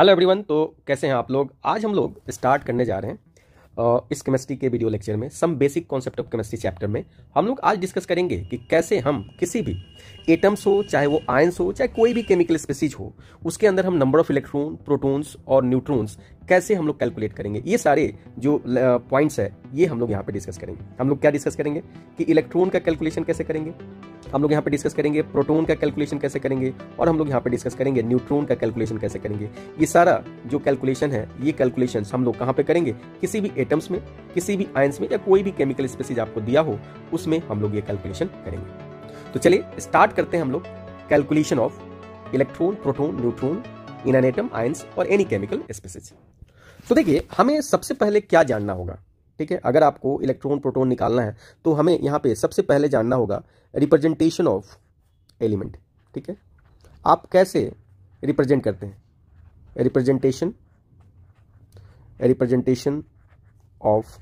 hello everyone तो कैसे हैं आप लोग आज हम लोग स्टार्ट करने जा रहे हैं इस केमिस्ट्री के वीडियो लेक्चर में some basic concept of chemistry chapter में हम लोग आज डिस्कस करेंगे कि कैसे हम किसी भी एटम्स हो चाहे वो आयंस हो चाहे कोई भी केमिकल स्पेसीज हो उसके अंदर हम नंबर ऑफ इलेक्ट्रॉन प्रोटॉन्स और न्यूट्रॉन्स कैसे हम लोग कैलकुलेट करेंगे ये सारे जो पॉइंट्स है ये हम लोग यहाँ पे डिस्कस करेंगे हम लोग क्या डिस्कस करेंगे कि इलेक्ट्रॉन का कैलकुलेशन कैसे करेंगे हम लोग यहाँ पे डिस्कस करेंगे प्रोटोन का कैलकुलेशन कैसे करेंगे और हम लोग यहाँ पे डिस्कस करेंगे न्यूट्रॉन का कैलकुलेशन कैसे करेंगे ये सारा जो कैलकुलेशन है ये कैलकुलेशन हम लोग कहाँ पे करेंगे किसी भी एटम्स में किसी भी आयंस में या कोई भी केमिकल स्पेसिस आपको दिया हो उसमें हम लोग ये कैलकुलेशन करेंगे तो चलिए स्टार्ट करते हैं हम लोग calculation of electron proton neutron in an atom ions और एनी केमिकल स्पेसिस तो देखिए हमें सबसे पहले क्या जानना होगा ठीक है अगर आपको इलेक्ट्रॉन प्रोटोन निकालना है तो हमें यहाँ पे सबसे पहले जानना होगा रिप्रेजेंटेशन ऑफ एलिमेंट ठीक है आप कैसे रिप्रेजेंट करते हैं representation representation of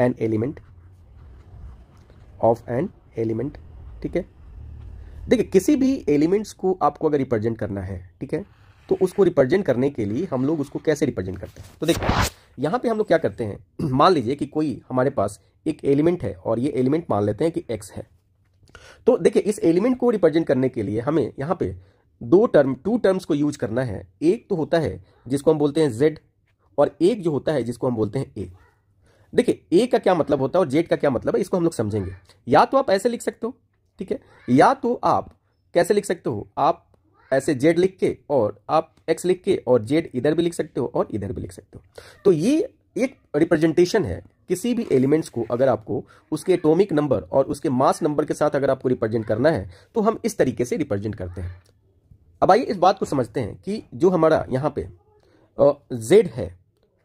an element of an element ठीक है देखिए किसी भी एलिमेंट्स को आपको अगर रिप्रेजेंट करना है ठीक है तो उसको रिप्रेजेंट करने के लिए हम लोग उसको कैसे रिप्रेजेंट करते हैं तो देखिए यहाँ पे हम लोग क्या करते हैं मान लीजिए कि कोई हमारे पास एक एलिमेंट है और ये एलिमेंट मान लेते हैं कि एक्स है तो देखिए इस एलिमेंट को रिप्रेजेंट करने के लिए हमें यहाँ पे दो टर्म टू टर्म्स को यूज करना है एक तो होता है जिसको हम बोलते हैं जेड और एक जो होता है जिसको हम बोलते हैं ए देखिए ए का क्या मतलब होता है और जेड का क्या मतलब है इसको हम लोग समझेंगे या तो आप ऐसे लिख सकते हो ठीक है या तो आप कैसे लिख सकते हो आप ऐसे जेड लिख के और आप एक्स लिख के और जेड इधर भी लिख सकते हो और इधर भी लिख सकते हो तो ये एक रिप्रेजेंटेशन है किसी भी एलिमेंट्स को अगर आपको उसके एटॉमिक नंबर और उसके मास नंबर के साथ अगर आपको रिप्रेजेंट करना है तो हम इस तरीके से रिप्रेजेंट करते हैं अब आइए इस बात को समझते हैं कि जो हमारा यहाँ पे जेड है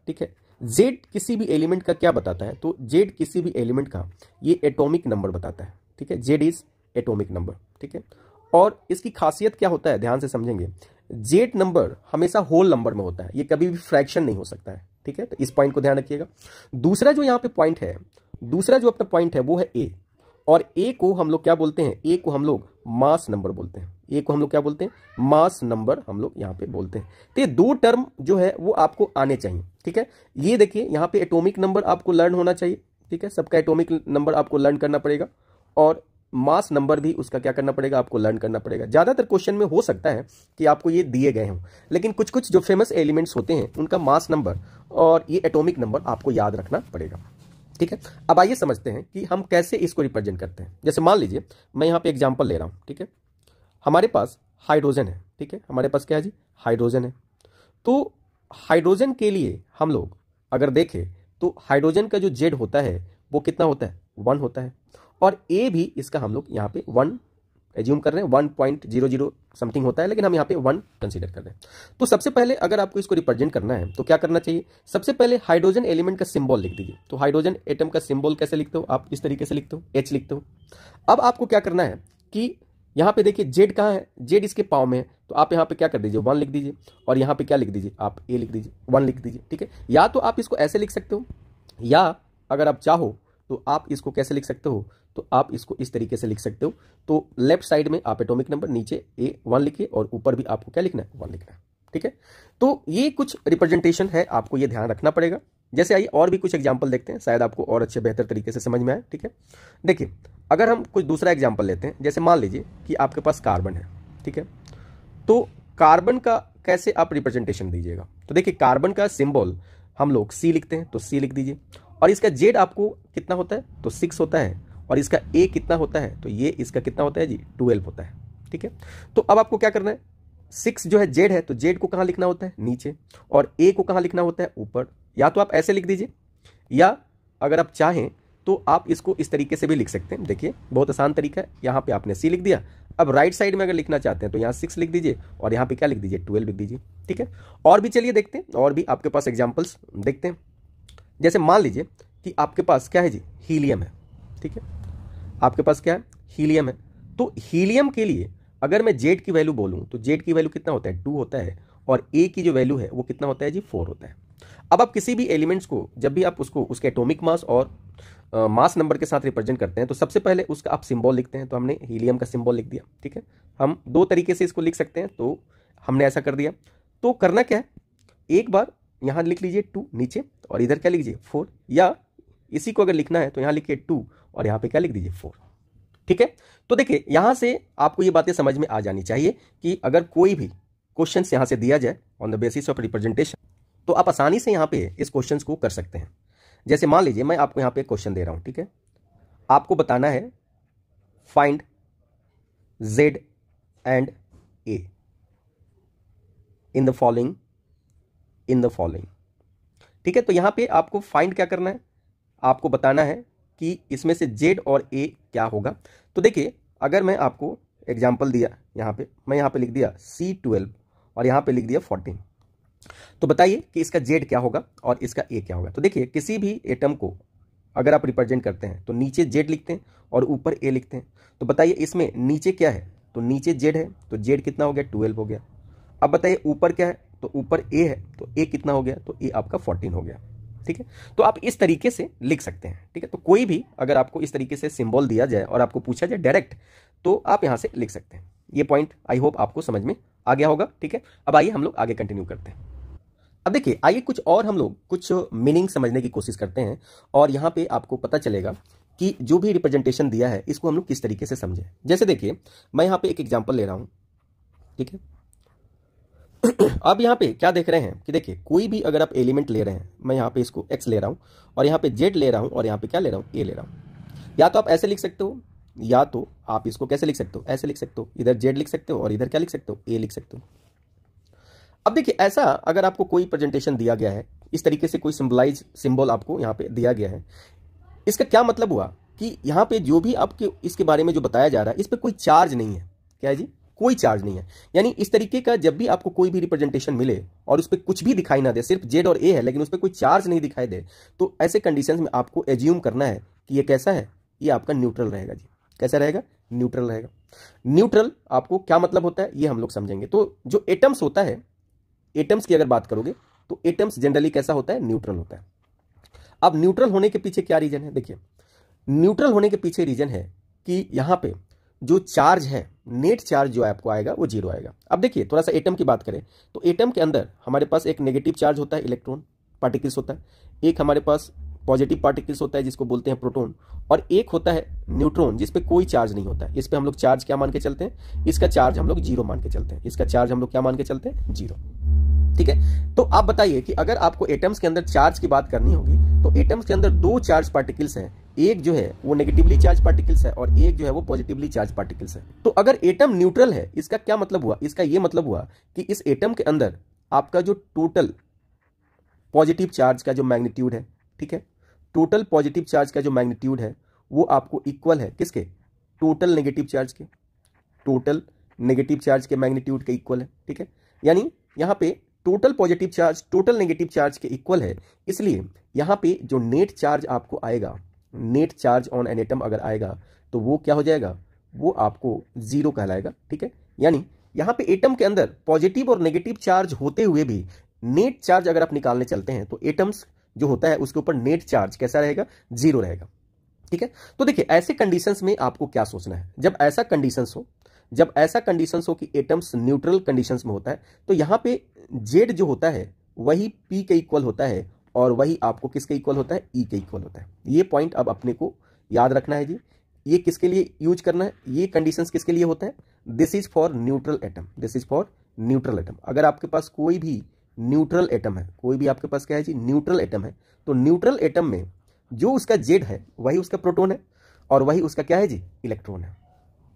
ठीक है जेड किसी भी एलिमेंट का क्या बताता है तो जेड किसी भी एलिमेंट का ये एटॉमिक नंबर बताता है ठीक है जेड इज एटॉमिक नंबर ठीक है और इसकी खासियत क्या होता है ध्यान से समझेंगे जेट नंबर हमेशा होल नंबर में होता है ये कभी भी फ्रैक्शन नहीं हो सकता है ठीक है तो इस पॉइंट को ध्यान रखिएगा दूसरा जो यहाँ पे पॉइंट है दूसरा जो अपना पॉइंट है वो है ए और ए को हम लोग क्या बोलते हैं ए को हम लोग मास नंबर बोलते हैं ए को हम लोग क्या बोलते हैं मास नंबर हम लोग यहाँ पे बोलते हैं तो ये दो टर्म जो है वो आपको आने चाहिए ठीक है ये देखिए यहाँ पे एटोमिक नंबर आपको लर्न होना चाहिए ठीक है सबका एटोमिक नंबर आपको लर्न करना पड़ेगा और मास नंबर भी उसका क्या करना पड़ेगा आपको लर्न करना पड़ेगा ज़्यादातर क्वेश्चन में हो सकता है कि आपको ये दिए गए हों लेकिन कुछ कुछ जो फेमस एलिमेंट्स होते हैं उनका मास नंबर और ये एटॉमिक नंबर आपको याद रखना पड़ेगा ठीक है अब आइए समझते हैं कि हम कैसे इसको रिप्रेजेंट करते हैं जैसे मान लीजिए मैं यहाँ पे एग्जाम्पल ले रहा हूँ ठीक है हमारे पास हाइड्रोजन है ठीक है हमारे पास क्या है जी हाइड्रोजन है तो हाइड्रोजन के लिए हम लोग अगर देखें तो हाइड्रोजन का जो जेड होता है वो कितना होता है वन होता है और ए भी इसका हम लोग यहाँ पे वन एज्यूम कर रहे हैं one point zero zero something होता है लेकिन हम यहाँ पे वन कंसिडर कर रहे हैं तो सबसे पहले अगर आपको इसको रिप्रेजेंट करना है तो क्या करना चाहिए सबसे पहले हाइड्रोजन एलिमेंट का सिंबल लिख दीजिए तो हाइड्रोजन एटम का सिंबल कैसे लिखते हो आप इस तरीके से लिखते हो एच लिखते हो अब आपको क्या करना है कि यहाँ पे देखिए जेड कहाँ है जेड इसके पाव में है तो आप यहाँ पे क्या कर दीजिए वन लिख दीजिए और यहाँ पे क्या लिख दीजिए आप ए लिख दीजिए वन लिख दीजिए ठीक है या तो आप इसको ऐसे लिख सकते हो या अगर आप चाहो तो आप इसको कैसे लिख सकते हो तो आप इसको इस तरीके से लिख सकते हो तो लेफ्ट साइड में आप एटोमिक नंबर नीचे ए वन लिखिए और ऊपर भी आपको क्या लिखना है वन लिखना है ठीक है तो ये कुछ रिप्रेजेंटेशन है आपको ये ध्यान रखना पड़ेगा जैसे आइए और भी कुछ एग्जाम्पल देखते हैं शायद आपको और अच्छे बेहतर तरीके से समझ में आए ठीक है देखिए अगर हम कुछ दूसरा एग्जाम्पल लेते हैं जैसे मान लीजिए कि आपके पास कार्बन है ठीक है तो कार्बन का कैसे आप रिप्रेजेंटेशन दीजिएगा तो देखिए कार्बन का सिंबल हम लोग सी लिखते हैं तो सी लिख दीजिए और इसका जेड आपको कितना होता है तो सिक्स होता है और इसका ए कितना होता है तो ये इसका कितना होता है जी ट्वेल्व होता है ठीक है तो अब आपको क्या करना है सिक्स जो है जेड है तो जेड को कहाँ लिखना होता है नीचे और ए को कहाँ लिखना होता है ऊपर या तो आप ऐसे लिख दीजिए या अगर आप चाहें तो आप इसको इस तरीके से भी लिख सकते हैं देखिए बहुत आसान तरीका है यहाँ पे आपने सी लिख दिया अब राइट साइड में अगर लिखना चाहते हैं तो यहाँ सिक्स लिख दीजिए और यहाँ पे क्या लिख दीजिए ट्वेल्व लिख दीजिए ठीक है और भी चलिए देखते हैं और भी आपके पास एग्जाम्पल्स देखते हैं जैसे मान लीजिए कि आपके पास क्या है जी हीलियम है ठीक है आपके पास क्या है हीलियम है तो हीलियम के लिए अगर मैं जेड की वैल्यू बोलूँ तो जेड की वैल्यू कितना होता है टू होता है और ए की जो वैल्यू है वो कितना होता है जी फोर होता है अब आप किसी भी एलिमेंट्स को जब भी आप उसको उसके एटॉमिक मास और मास मास नंबर के साथ रिप्रेजेंट करते हैं तो सबसे पहले उसका आप सिंबल लिखते हैं तो हमने हीलियम का सिंबल लिख दिया ठीक है हम दो तरीके से इसको लिख सकते हैं तो हमने ऐसा कर दिया तो करना क्या है एक बार यहाँ लिख लीजिए टू नीचे और इधर क्या लिख लीजिए फोर या इसी को अगर लिखना है तो यहाँ लिखिए टू और यहाँ पे क्या लिख दीजिए फोर ठीक है तो देखिए यहाँ से आपको ये बातें समझ में आ जानी चाहिए कि अगर कोई भी क्वेश्चन यहाँ से दिया जाए on the basis of representation तो आप आसानी से यहाँ पे इस क्वेश्चन को कर सकते हैं जैसे मान लीजिए मैं आपको यहाँ पे क्वेश्चन दे रहा हूँ ठीक है आपको बताना है find Z and A in the following in the following ठीक है तो यहां पे आपको फाइंड क्या करना है आपको बताना है कि इसमें से जेड और ए क्या होगा तो देखिए अगर मैं आपको एग्जाम्पल दिया यहाँ पे मैं यहाँ पे लिख दिया सी ट्वेल्व और यहाँ पे लिख दिया फोर्टीन तो बताइए कि इसका जेड क्या होगा और इसका ए क्या होगा तो देखिए किसी भी एटम को अगर आप रिप्रेजेंट करते हैं तो नीचे जेड लिखते हैं और ऊपर ए लिखते हैं तो बताइए इसमें नीचे क्या है तो नीचे जेड है तो जेड कितना हो गया ट्वेल्व हो गया अब बताइए ऊपर क्या है तो ऊपर ए है तो ए कितना हो गया तो ए आपका फोर्टीन हो गया ठीक है तो आप इस तरीके से लिख सकते हैं ठीक है तो कोई भी अगर आपको इस तरीके से सिंबल दिया जाए और आपको पूछा जाए डायरेक्ट तो आप यहाँ से लिख सकते हैं ये पॉइंट आई होप आपको समझ में आ गया होगा ठीक है अब आइए हम लोग आगे कंटिन्यू करते हैं अब देखिए आइए कुछ और हम लोग कुछ मीनिंग समझने की कोशिश करते हैं और यहाँ पे आपको पता चलेगा कि जो भी रिप्रेजेंटेशन दिया है इसको हम लोग किस तरीके से समझें जैसे देखिए मैं यहाँ पे एक एग्जाम्पल ले रहा हूँ ठीक है अब यहाँ पे क्या देख रहे हैं कि देखिए कोई भी अगर आप एलिमेंट ले रहे हैं मैं यहाँ पे इसको एक्स ले रहा हूँ और यहाँ पे जेड ले रहा हूँ और यहाँ पे क्या ले रहा हूँ ए ले रहा हूँ या तो आप ऐसे लिख सकते हो या तो आप इसको कैसे लिख सकते हो ऐसे लिख सकते हो इधर जेड लिख सकते हो और इधर क्या लिख सकते हो ए लिख सकते हो अब देखिए ऐसा अगर आपको कोई प्रेजेंटेशन दिया गया है इस तरीके से कोई सिम्बलाइज सिम्बल आपको यहाँ पे दिया गया है इसका क्या मतलब हुआ कि यहाँ पे जो भी आपके इसके बारे में जो बताया जा रहा है इस पर कोई चार्ज नहीं है क्या है जी कोई चार्ज नहीं है यानी इस तरीके का जब भी आपको कोई भी रिप्रेजेंटेशन मिले और उस पर कुछ भी दिखाई ना दे सिर्फ जेड और ए है लेकिन उस पर कोई चार्ज नहीं दिखाई दे तो ऐसे कंडीशन में आपको एज्यूम करना है कि यह कैसा है ये आपका न्यूट्रल रहेगा जी कैसा रहेगा न्यूट्रल रहेगा न्यूट्रल आपको क्या मतलब होता है ये हम लोग समझेंगे तो जो एटम्स होता है एटम्स की अगर बात करोगे तो एटम्स जनरली कैसा होता है न्यूट्रल होता है अब न्यूट्रल होने के पीछे क्या रीजन है देखिए न्यूट्रल होने के पीछे रीजन है कि यहां पे जो चार्ज है नेट चार्ज जो आपको आएगा वो जीरो आएगा अब देखिए थोड़ा सा एटम की बात करें तो एटम के अंदर हमारे पास एक नेगेटिव चार्ज होता है इलेक्ट्रॉन पार्टिकल्स होता है एक हमारे पास पॉजिटिव पार्टिकल्स होता है जिसको बोलते हैं प्रोटोन और एक होता है न्यूट्रॉन जिस कोई चार्ज नहीं होता है इस पर हम लोग चार्ज क्या मान के चलते हैं इसका चार्ज हम लोग जीरो मान के चलते हैं इसका चार्ज हम लोग क्या मान के चलते हैं जीरो ठीक है तो आप बताइए कि अगर आपको एटम्स के अंदर चार्ज की बात करनी होगी तो एटम्स के अंदर दो चार्ज पार्टिकल्स हैं एक जो है वो नेगेटिवली चार्ज पार्टिकल्स है और एक जो है वो पॉजिटिवली चार्ज पार्टिकल्स है तो अगर एटम न्यूट्रल है इसका क्या मतलब हुआ इसका ये मतलब हुआ कि इस एटम के अंदर आपका जो टोटल पॉजिटिव चार्ज का जो मैग्नीट्यूड है ठीक है टोटल पॉजिटिव चार्ज का जो मैग्नीट्यूड है वो आपको इक्वल है किसके टोटल नेगेटिव चार्ज के टोटल नेगेटिव चार्ज के मैग्नीट्यूड के इक्वल है ठीक है यानी यहाँ पे total positive charge total negative charge के इक्वल है इसलिए यहाँ पे जो नेट चार्ज आपको आएगा net charge on an atom अगर आएगा तो वो क्या हो जाएगा वो आपको जीरो कहलाएगा ठीक है यानी यहाँ पे एटम के अंदर पॉजिटिव और नेगेटिव चार्ज होते हुए भी नेट चार्ज अगर आप निकालने चलते हैं तो एटम्स जो होता है उसके ऊपर नेट चार्ज कैसा रहेगा जीरो रहेगा ठीक है तो देखिए ऐसे कंडीशंस में आपको क्या सोचना है जब ऐसा कंडीशंस हो जब ऐसा कंडीशंस हो कि एटम्स न्यूट्रल कंडीशंस में होता है तो यहाँ पे जेड जो होता है वही पी के इक्वल होता है और वही आपको किसके इक्वल होता है ई e के इक्वल होता है ये पॉइंट अब अपने को याद रखना है जी ये किसके लिए यूज करना है ये कंडीशंस किसके लिए होते हैं this is for neutral atom this is for neutral atom अगर आपके पास कोई भी न्यूट्रल एटम है कोई भी आपके पास क्या है जी न्यूट्रल एटम है तो न्यूट्रल एटम में जो उसका जेड है वही उसका प्रोटोन है और वही उसका क्या है जी इलेक्ट्रॉन है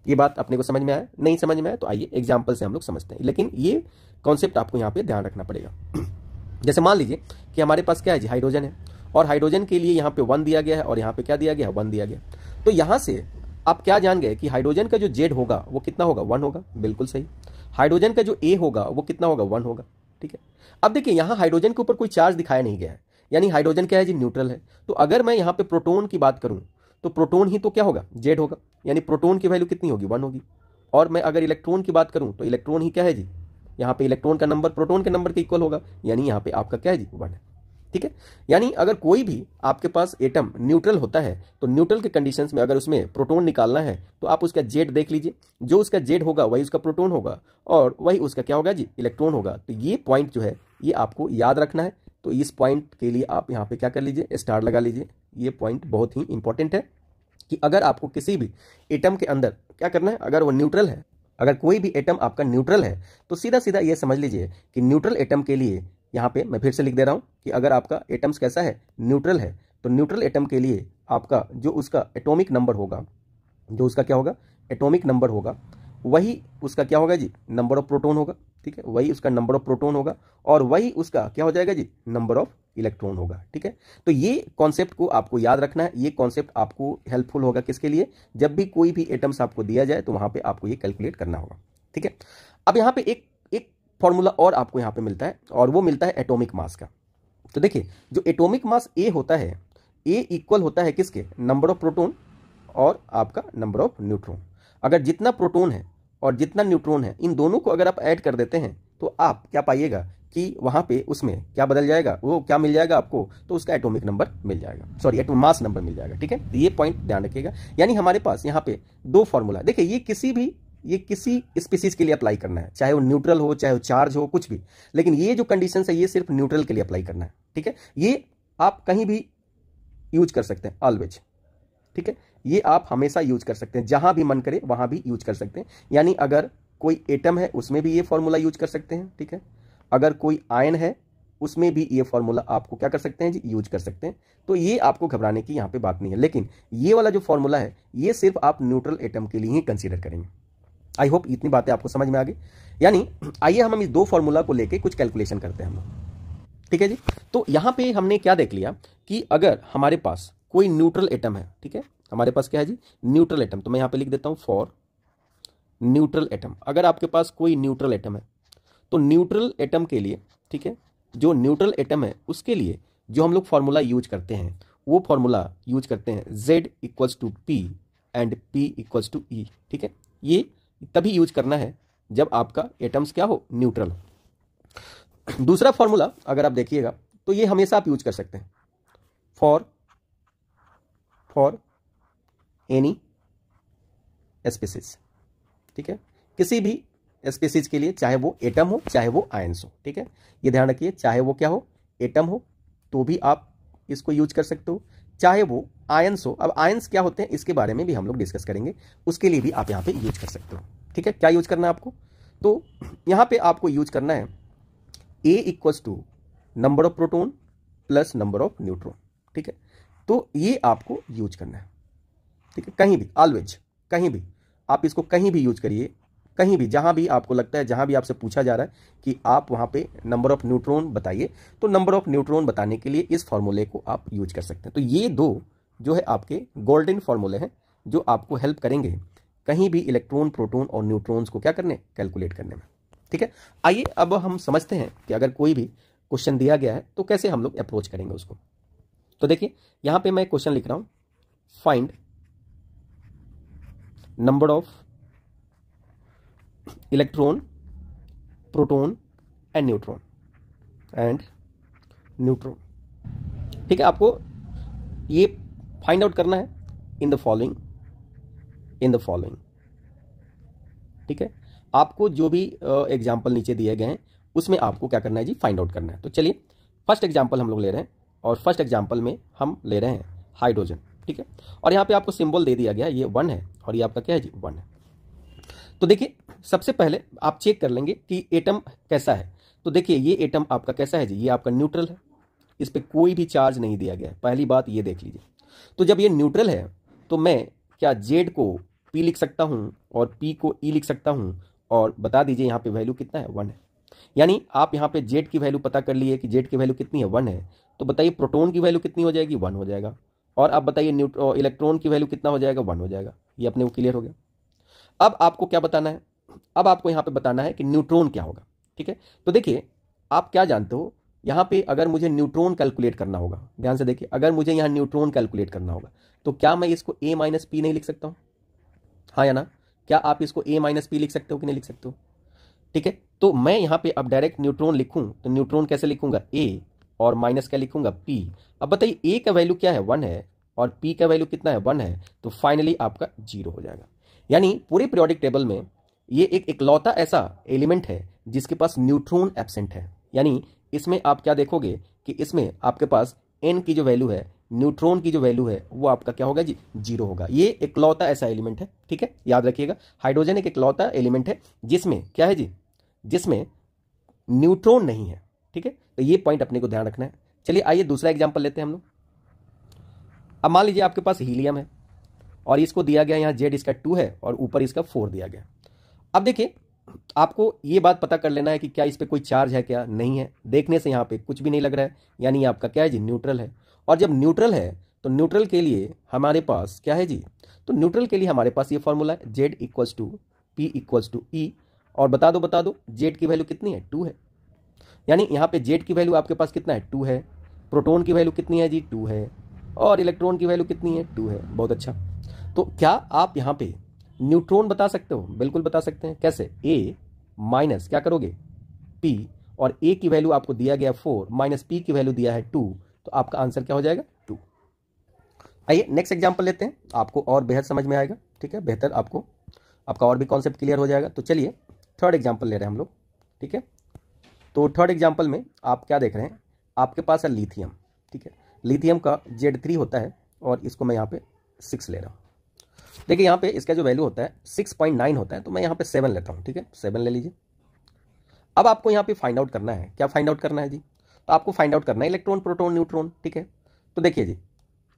ये बात अपने को समझ में आया नहीं समझ में आया तो आइए एग्जाम्पल से हम लोग समझते हैं लेकिन ये कॉन्सेप्ट आपको यहाँ पे ध्यान रखना पड़ेगा जैसे मान लीजिए कि हमारे पास क्या है जी हाइड्रोजन है और हाइड्रोजन के लिए यहाँ पे वन दिया गया है और यहाँ पे क्या दिया गया है वन दिया गया तो यहाँ से आप क्या जान गए कि हाइड्रोजन का जो जेड होगा वो कितना होगा वन होगा बिल्कुल सही हाइड्रोजन का जो ए होगा वो कितना होगा वन होगा ठीक है अब देखिए यहाँ हाइड्रोजन के ऊपर कोई चार्ज दिखाया नहीं गया है यानी हाइड्रोजन क्या है जी न्यूट्रल है तो अगर मैं यहाँ पे प्रोटोन की बात करूँ तो प्रोटोन ही तो क्या होगा जेड होगा यानी प्रोटोन की वैल्यू कितनी होगी वन होगी और मैं अगर इलेक्ट्रॉन की बात करूँ तो इलेक्ट्रॉन ही क्या है जी यहाँ पे इलेक्ट्रॉन का नंबर प्रोटॉन के नंबर के इक्वल होगा यानी यहाँ पे आपका क्या है वन है ठीक है यानी अगर कोई भी आपके पास एटम न्यूट्रल होता है तो न्यूट्रल के कंडीशंस में अगर उसमें प्रोटॉन निकालना है तो आप उसका जेड देख लीजिए जो उसका जेड होगा वही उसका प्रोटॉन होगा और वही उसका क्या होगा जी इलेक्ट्रॉन होगा तो ये पॉइंट जो है ये आपको याद रखना है तो इस पॉइंट के लिए आप यहाँ पे क्या कर लीजिए स्टार लगा लीजिए ये पॉइंट बहुत ही इंपॉर्टेंट है कि अगर आपको किसी भी एटम के अंदर क्या करना है अगर वो न्यूट्रल है अगर कोई भी एटम आपका न्यूट्रल है तो सीधा सीधा ये समझ लीजिए कि न्यूट्रल एटम के लिए यहाँ पे मैं फिर से लिख दे रहा हूँ कि अगर आपका एटम्स कैसा है न्यूट्रल है तो न्यूट्रल एटम के लिए आपका जो उसका एटॉमिक नंबर होगा जो उसका क्या होगा एटॉमिक नंबर होगा वही उसका क्या होगा जी नंबर ऑफ प्रोटोन होगा ठीक है वही उसका नंबर ऑफ प्रोटोन होगा और वही उसका क्या हो जाएगा जी नंबर ऑफ इलेक्ट्रॉन होगा ठीक है तो ये कॉन्सेप्ट को आपको याद रखना है ये कॉन्सेप्ट आपको हेल्पफुल होगा किसके लिए जब भी कोई भी एटम्स आपको दिया जाए तो वहां पे आपको ये कैलकुलेट करना होगा ठीक है अब यहाँ पे एक एक फॉर्मूला और आपको यहाँ पे मिलता है और वो मिलता है एटोमिक मास का तो देखिए जो एटोमिक मास ए होता है ए इक्वल होता है किसके नंबर ऑफ प्रोटोन और आपका नंबर ऑफ न्यूट्रॉन अगर जितना प्रोटोन है और जितना न्यूट्रॉन है इन दोनों को अगर आप ऐड कर देते हैं तो आप क्या पाइएगा कि वहां पे उसमें क्या बदल जाएगा वो क्या मिल जाएगा आपको तो उसका एटॉमिक नंबर मिल जाएगा सॉरी एटोम मास नंबर मिल जाएगा ठीक है तो ये पॉइंट ध्यान रखिएगा यानी हमारे पास यहाँ पे दो फॉर्मूला देखिए ये किसी भी ये किसी स्पीसीज के लिए अप्लाई करना है चाहे वो न्यूट्रल हो चाहे वो चार्ज हो कुछ भी लेकिन ये जो कंडीशन है ये सिर्फ न्यूट्रल के लिए अप्लाई करना है ठीक है ये आप कहीं भी यूज कर सकते हैं ऑलवेज ठीक है ये आप हमेशा यूज कर सकते हैं जहां भी मन करे वहां भी यूज कर सकते हैं यानी अगर कोई एटम है उसमें भी ये फॉर्मूला यूज कर सकते हैं ठीक है अगर कोई आयन है उसमें भी ये फॉर्मूला आपको क्या कर सकते हैं जी यूज कर सकते हैं तो ये आपको घबराने की यहाँ पे बात नहीं है लेकिन ये वाला जो फॉर्मूला है ये सिर्फ आप न्यूट्रल एटम के लिए ही कंसीडर करेंगे आई होप इतनी बातें आपको समझ में आ गई यानी आइए हम इस दो फॉर्मूला को लेकर कुछ कैलकुलेशन करते हैं हम लोग ठीक है जी तो यहाँ पे हमने क्या देख लिया कि अगर हमारे पास कोई न्यूट्रल एटम है ठीक है हमारे पास क्या है जी न्यूट्रल एटम तो मैं यहाँ पे लिख देता हूँ फॉर न्यूट्रल एटम अगर आपके पास कोई न्यूट्रल एटम है तो न्यूट्रल एटम के लिए ठीक है जो न्यूट्रल एटम है उसके लिए जो हम लोग फार्मूला यूज करते हैं वो फार्मूला यूज करते हैं Z equals to P and P equals to E ठीक है ये तभी यूज करना है जब आपका एटम्स क्या हो न्यूट्रल दूसरा फॉर्मूला अगर आप देखिएगा तो ये हमेशा आप यूज कर सकते हैं फॉर फॉर एनी स्पेसिस ठीक है किसी भी स्पेसीज के लिए चाहे वो एटम हो चाहे वो आयंस हो ठीक है ये ध्यान रखिए चाहे वो क्या हो एटम हो तो भी आप इसको यूज कर सकते हो चाहे वो आयंस हो अब आयंस क्या होते हैं इसके बारे में भी हम लोग डिस्कस करेंगे उसके लिए भी आप यहाँ पे यूज कर सकते हो ठीक है क्या यूज करना है आपको तो यहाँ पे आपको यूज करना है A equals to number of proton plus number of neutron ठीक है तो ये आपको यूज करना है ठीक है कहीं भी ऑलवेज कहीं भी आप इसको कहीं भी यूज करिए कहीं भी जहां भी आपको लगता है जहां भी आपसे पूछा जा रहा है कि आप वहां पे नंबर ऑफ न्यूट्रॉन बताइए तो नंबर ऑफ न्यूट्रॉन बताने के लिए इस फॉर्मूले को आप यूज कर सकते हैं तो ये दो जो है आपके गोल्डन फॉर्मूले हैं जो आपको हेल्प करेंगे कहीं भी इलेक्ट्रॉन प्रोटोन और न्यूट्रॉन्स को क्या करने कैलकुलेट करने में ठीक है आइए अब हम समझते हैं कि अगर कोई भी क्वेश्चन दिया गया है तो कैसे हम लोग अप्रोच करेंगे उसको तो देखिए यहां पे मैं क्वेश्चन लिख रहा हूं find number of electron proton and neutron and neutron ठीक है आपको ये फाइंड आउट करना है in the following in the following ठीक है आपको जो भी एग्जाम्पल नीचे दिए गए हैं उसमें आपको क्या करना है जी फाइंड आउट करना है तो चलिए फर्स्ट एग्जाम्पल हम लोग ले रहे हैं और फर्स्ट एग्जाम्पल में हम ले रहे हैं हाइड्रोजन ठीक है और यहाँ पे आपको सिंबल दे दिया गया ये वन है और ये आपका क्या है जी वन है तो देखिए सबसे पहले आप चेक कर लेंगे कि एटम कैसा है तो देखिए ये एटम आपका कैसा है जी ये आपका न्यूट्रल है इस पर कोई भी चार्ज नहीं दिया गया है पहली बात ये देख लीजिए तो जब ये न्यूट्रल है तो मैं क्या जेड को पी लिख सकता हूँ और पी को ई e लिख सकता हूँ और बता दीजिए यहाँ पे वैल्यू कितना है वन है यानी आप यहाँ पे जेड की वैल्यू पता कर लिए कि जेड की वैल्यू कितनी है वन है तो बताइए प्रोटोन की वैल्यू कितनी हो जाएगी वन हो जाएगा और आप बताइए न्यूट्रो इलेक्ट्रॉन की वैल्यू कितना हो जाएगा वन हो जाएगा ये अपने को क्लियर हो गया अब आपको क्या बताना है अब आपको यहां पे बताना है कि न्यूट्रॉन क्या होगा ठीक है तो देखिए आप क्या जानते हो यहां पे अगर मुझे न्यूट्रॉन कैलकुलेट करना होगा ध्यान से देखिए अगर मुझे यहां न्यूट्रॉन कैलकुलेट करना होगा तो क्या मैं इसको ए माइनस पी नहीं लिख सकता हूं हाँ या ना क्या आप इसको ए माइनस पी लिख सकते हो कि नहीं लिख सकते हो ठीक है तो मैं यहां पे अब डायरेक्ट न्यूट्रॉन लिखूँ तो न्यूट्रॉन कैसे लिखूंगा ए और माइनस क्या लिखूंगा पी अब बताइए ए का वैल्यू क्या है वन है और पी का वैल्यू कितना है वन है तो फाइनली आपका जीरो हो जाएगा यानी पूरे पीरियोडिक टेबल में ये एक इकलौता ऐसा एलिमेंट है जिसके पास न्यूट्रॉन एबसेंट है यानी इसमें आप क्या देखोगे कि इसमें आपके पास एन की जो वैल्यू है न्यूट्रॉन की जो वैल्यू है वो आपका क्या होगा जी जीरो होगा ये इकलौता ऐसा एलिमेंट है ठीक है याद रखिएगा हाइड्रोजन एक इकलौता एलिमेंट है जिसमें क्या है जी जिसमें न्यूट्रॉन नहीं है ठीक है तो ये पॉइंट अपने को ध्यान रखना है चलिए आइए दूसरा एग्जाम्पल लेते हैं हम लोग अब मान लीजिए आपके पास हीलियम है और इसको दिया गया यहाँ जेड इसका टू है और ऊपर इसका फोर दिया गया अब देखिए आपको ये बात पता कर लेना है कि क्या इस पर कोई चार्ज है क्या नहीं है देखने से यहाँ पे कुछ भी नहीं लग रहा है यानी आपका क्या है जी न्यूट्रल है और जब न्यूट्रल है तो न्यूट्रल के लिए हमारे पास क्या है जी तो न्यूट्रल के लिए हमारे पास ये फॉर्मूला है Z equals to P equals to E और बता दो बता दो जेड की वैल्यू कितनी है टू है यानी यहाँ पे जेड की वैल्यू आपके पास कितना है टू है प्रोटोन की वैल्यू कितनी है जी टू है और इलेक्ट्रॉन की वैल्यू कितनी है टू है बहुत अच्छा तो क्या आप यहां पे न्यूट्रॉन बता सकते हो बिल्कुल बता सकते हैं कैसे ए माइनस क्या करोगे पी और ए की वैल्यू आपको दिया गया फोर माइनस पी की वैल्यू दिया है टू तो आपका आंसर क्या हो जाएगा टू आइए नेक्स्ट एग्जाम्पल लेते हैं आपको और बेहद समझ में आएगा ठीक है बेहतर आपको आपका और भी कॉन्सेप्ट क्लियर हो जाएगा तो चलिए थर्ड एग्जाम्पल ले रहे हैं हम लोग ठीक है तो थर्ड एग्जाम्पल में आप क्या देख रहे हैं आपके पास है लिथियम ठीक है लिथियम का जेड थ्री होता है और इसको मैं यहाँ पे सिक्स ले रहा हूँ देखिए यहाँ पे इसका जो वैल्यू होता है सिक्स पॉइंट नाइन होता है तो मैं यहाँ पे सेवन लेता हूँ ठीक है सेवन ले लीजिए अब आपको यहाँ पे फाइंड आउट करना है क्या फाइंड आउट करना है जी तो आपको फाइंड आउट करना है इलेक्ट्रॉन प्रोटोन न्यूट्रॉन ठीक है तो देखिए जी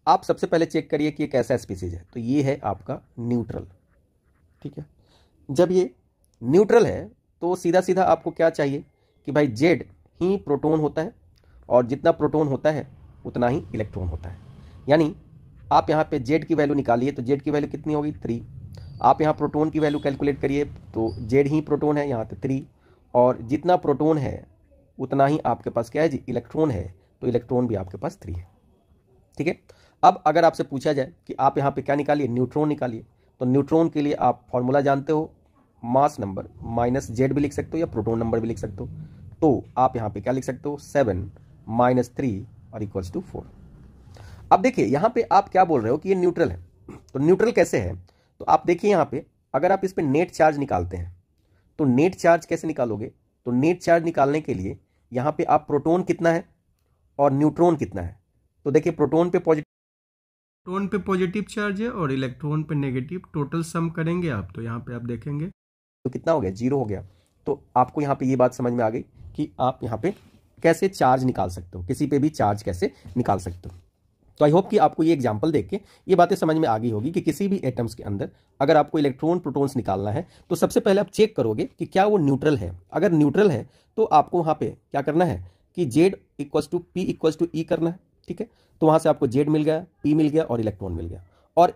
आप सबसे पहले चेक करिए कि ये कैसा स्पीसीज है तो ये है आपका न्यूट्रल ठीक है जब ये न्यूट्रल है तो सीधा सीधा आपको क्या चाहिए कि भाई जेड ही प्रोटोन होता है और जितना प्रोटोन होता है उतना ही इलेक्ट्रॉन होता है यानी आप यहाँ पे जेड की वैल्यू निकालिए तो जेड की वैल्यू कितनी होगी थ्री आप यहाँ प्रोटोन की वैल्यू कैलकुलेट करिए तो जेड ही प्रोटोन है यहाँ पर थ्री और जितना प्रोटोन है उतना ही आपके पास क्या है जी इलेक्ट्रॉन है तो इलेक्ट्रॉन भी आपके पास थ्री है ठीक है अब अगर आपसे पूछा जाए कि आप यहाँ पे क्या निकालिए न्यूट्रॉन निकालिए तो न्यूट्रॉन के लिए आप फॉर्मूला जानते हो मास नंबर माइनस जेड भी लिख सकते हो या प्रोटोन नंबर भी लिख सकते हो तो आप यहाँ पे क्या लिख सकते हो सेवन माइनस थ्री और इक्वल्स टू फोर अब देखिए यहाँ पे आप क्या बोल रहे हो कि ये न्यूट्रल है तो न्यूट्रल कैसे है तो आप देखिए यहाँ पे अगर आप इस पर नेट चार्ज निकालते हैं तो नेट चार्ज कैसे निकालोगे तो नेट चार्ज निकालने के लिए यहाँ पे आप प्रोटोन कितना है और न्यूट्रॉन कितना है तो देखिए प्रोटोन पे पॉजिटिव प्रोटोन पे पॉजिटिव चार्ज है और इलेक्ट्रॉन पे नेगेटिव टोटल सम करेंगे आप तो यहाँ पे आप देखेंगे तो कितना हो गया जीरो हो गया तो आपको यहाँ पे ये बात समझ में आ गई कि आप यहाँ पे कैसे चार्ज निकाल सकते हो किसी पे भी चार्ज कैसे निकाल सकते हो तो आई होप कि आपको ये एग्जाम्पल देख के ये बातें समझ में आ गई होगी कि किसी भी एटम्स के अंदर अगर आपको इलेक्ट्रॉन प्रोटॉन्स निकालना है तो सबसे पहले आप चेक करोगे कि क्या वो न्यूट्रल है अगर न्यूट्रल है तो आपको वहाँ पे क्या करना है कि Z equals to P equals to E करना है ठीक है तो वहाँ से आपको जेड मिल गया पी मिल गया और इलेक्ट्रॉन मिल गया और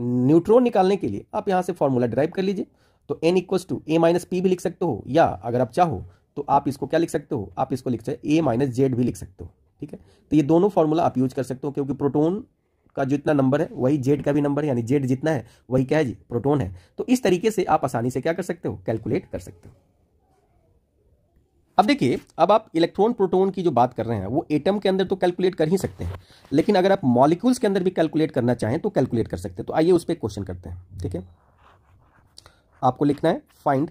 न्यूट्रॉन निकालने के लिए आप यहाँ से फॉर्मूला ड्राइव कर लीजिए तो N equals to A minus P भी लिख सकते हो या अगर आप चाहो तो आप इसको क्या लिख सकते हो आप इसको लिख सकते ए माइनस जेड भी लिख सकते हो ठीक है तो ये दोनों फॉर्मूला आप यूज कर सकते हो क्योंकि प्रोटोन का जितना नंबर है वही जेड का भी नंबर है यानी जेड जितना है वही क्या है जी प्रोटोन है तो इस तरीके से आप आसानी से क्या कर सकते हो कैलकुलेट कर सकते हो अब देखिए अब आप इलेक्ट्रॉन प्रोटॉन की जो बात कर रहे हैं वो एटम के अंदर तो कैलकुलेट कर ही सकते हैं लेकिन अगर आप मॉलिक्यूल्स के अंदर भी कैलकुलेट करना चाहें तो कैलकुलेट कर सकते हैं तो आइए उस पर क्वेश्चन करते हैं ठीक है आपको लिखना है find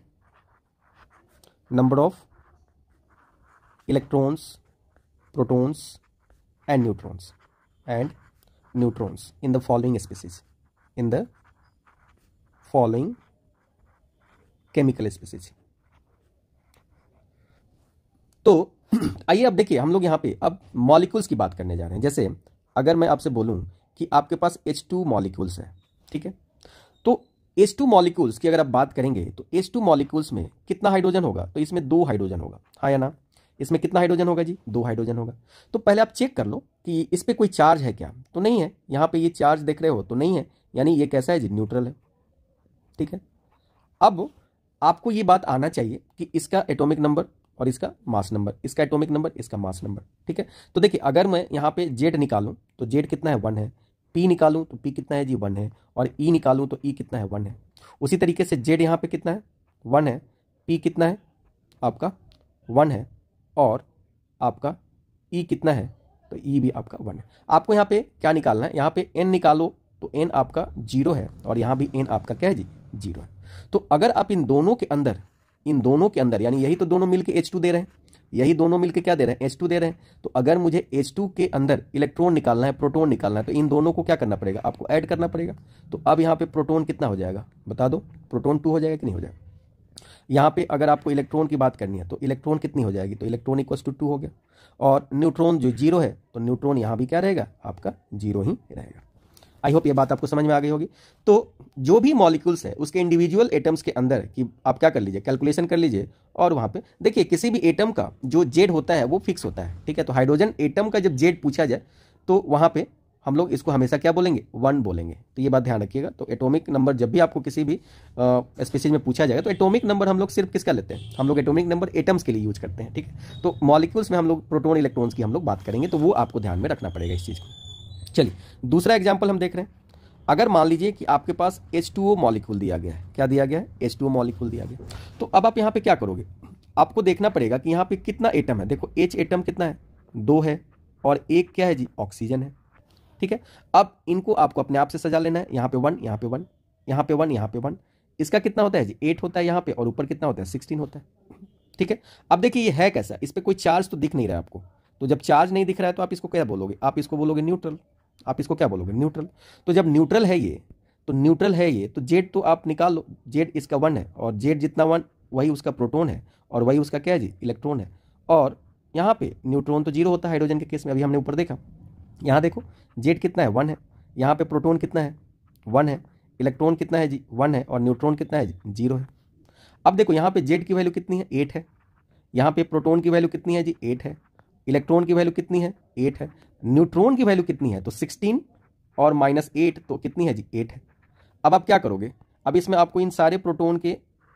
number of electrons protons and neutrons and neutrons in the following species in the following chemical species तो आइए अब देखिए हम लोग यहाँ पे अब मॉलिक्यूल्स की बात करने जा रहे हैं जैसे अगर मैं आपसे बोलूँ कि आपके पास एच टू मॉलिक्यूल्स है ठीक है तो एच टू मॉलिक्यूल्स की अगर आप बात करेंगे तो एच टू मॉलिक्यूल्स में कितना हाइड्रोजन होगा तो इसमें दो हाइड्रोजन होगा हाँ या ना इसमें कितना हाइड्रोजन होगा जी दो हाइड्रोजन होगा तो पहले आप चेक कर लो कि इस पर कोई चार्ज है क्या तो नहीं है यहाँ पे ये चार्ज देख रहे हो तो नहीं है यानी ये कैसा है जी न्यूट्रल है ठीक है अब आपको ये बात आना चाहिए कि इसका एटोमिक नंबर और इसका मास नंबर इसका एटोमिक नंबर इसका मास नंबर ठीक है तो देखिए अगर मैं यहाँ पे जेड निकालूँ तो जेड कितना है वन है पी निकालूँ तो पी कितना है जी वन है और ई e तो ई e कितना है वन है उसी तरीके से जेड यहाँ पे कितना है वन है पी कितना है आपका वन है और आपका ई e कितना है तो ई e भी आपका वन है आपको यहाँ पे क्या निकालना है यहाँ पे एन निकालो तो एन आपका जीरो है और यहाँ भी एन आपका क्या है जी जीरो है तो अगर आप इन दोनों के अंदर इन दोनों के अंदर यानी यही तो दोनों मिलकर एच टू दे रहे हैं यही दोनों मिलकर क्या दे रहे हैं एच टू दे रहे हैं तो अगर मुझे एच टू के अंदर इलेक्ट्रॉन निकालना है प्रोटोन निकालना है तो इन दोनों को क्या करना पड़ेगा आपको ऐड करना पड़ेगा तो अब यहाँ पे प्रोटोन कितना हो जाएगा बता दो प्रोटोन टू हो जाएगा कि नहीं हो जाएगा यहाँ पे अगर आपको इलेक्ट्रॉन की बात करनी है तो इलेक्ट्रॉन कितनी हो जाएगी तो इलेक्ट्रॉन इक्वल टू टू हो गया और न्यूट्रॉन जो जीरो है तो न्यूट्रॉन यहाँ भी क्या रहेगा आपका जीरो ही रहेगा आई होप ये बात आपको समझ में आ गई होगी तो जो भी मॉलिक्यूल्स हैं उसके इंडिविजुअल एटम्स के अंदर कि आप क्या कर लीजिए कैलकुलेशन कर लीजिए और वहाँ पे देखिए किसी भी एटम का जो जेड होता है वो फिक्स होता है ठीक है तो हाइड्रोजन एटम का जब जेड पूछा जाए तो वहाँ पे हम लोग इसको हमेशा क्या बोलेंगे वन बोलेंगे तो ये बात ध्यान रखिएगा तो एटॉमिक नंबर जब भी आपको किसी भी स्पीसीज में पूछा जाएगा तो एटॉमिक नंबर हम लोग सिर्फ किसका लेते हैं हम लोग एटॉमिक नंबर एटम्स के लिए यूज करते हैं ठीक है तो मॉलिक्यूल्स में हम लोग प्रोटोन इलेक्ट्रॉन्स की हम लोग बात करेंगे तो वो आपको ध्यान में रखना पड़ेगा इस चीज़ को चलिए दूसरा एग्जाम्पल हम देख रहे हैं अगर मान लीजिए कि आपके पास एच टू ओ मॉलिक्यूल दिया गया है क्या दिया गया है एच टू ओ मॉलिक्यूल दिया गया तो अब आप यहाँ पे क्या करोगे आपको देखना पड़ेगा कि यहाँ पे कितना एटम है देखो एच एटम कितना है दो है और एक क्या है जी ऑक्सीजन है ठीक है अब इनको आपको अपने आप से सजा लेना है यहाँ पे वन यहाँ पे वन यहाँ पे वन यहाँ पे वन इसका कितना होता है जी एट होता है यहाँ पे और ऊपर कितना होता है सिक्सटीन होता है ठीक है अब देखिए ये है कैसा इस पर कोई चार्ज तो दिख नहीं रहा है आपको तो जब चार्ज नहीं दिख रहा है तो आप इसको क्या बोलोगे आप इसको बोलोगे न्यूट्रल आप इसको क्या बोलोगे न्यूट्रल तो जब न्यूट्रल है ये तो न्यूट्रल है ये तो जेड तो आप निकाल लो जेड इसका वन है और जेड जितना वन वही उसका प्रोटोन है और वही उसका क्या है जी इलेक्ट्रॉन है और यहाँ पे न्यूट्रॉन तो जीरो होता है हाइड्रोजन के केस में अभी हमने ऊपर देखा यहाँ देखो जेड कितना है वन है यहाँ पे प्रोटोन कितना है वन है इलेक्ट्रॉन कितना है जी वन है और न्यूट्रॉन कितना है जीरो है अब देखो यहाँ पे जेड की वैल्यू कितनी है एट है यहाँ पे प्रोटोन की वैल्यू कितनी है जी एट है इलेक्ट्रॉन की वैल्यू कितनी है एट है न्यूट्रॉन की वैल्यू कितनी है तो सिक्सटीन और माइनस एट तो कितनी है जी एट है अब आप क्या करोगे अब इसमें आपको इन सारे प्रोटोन के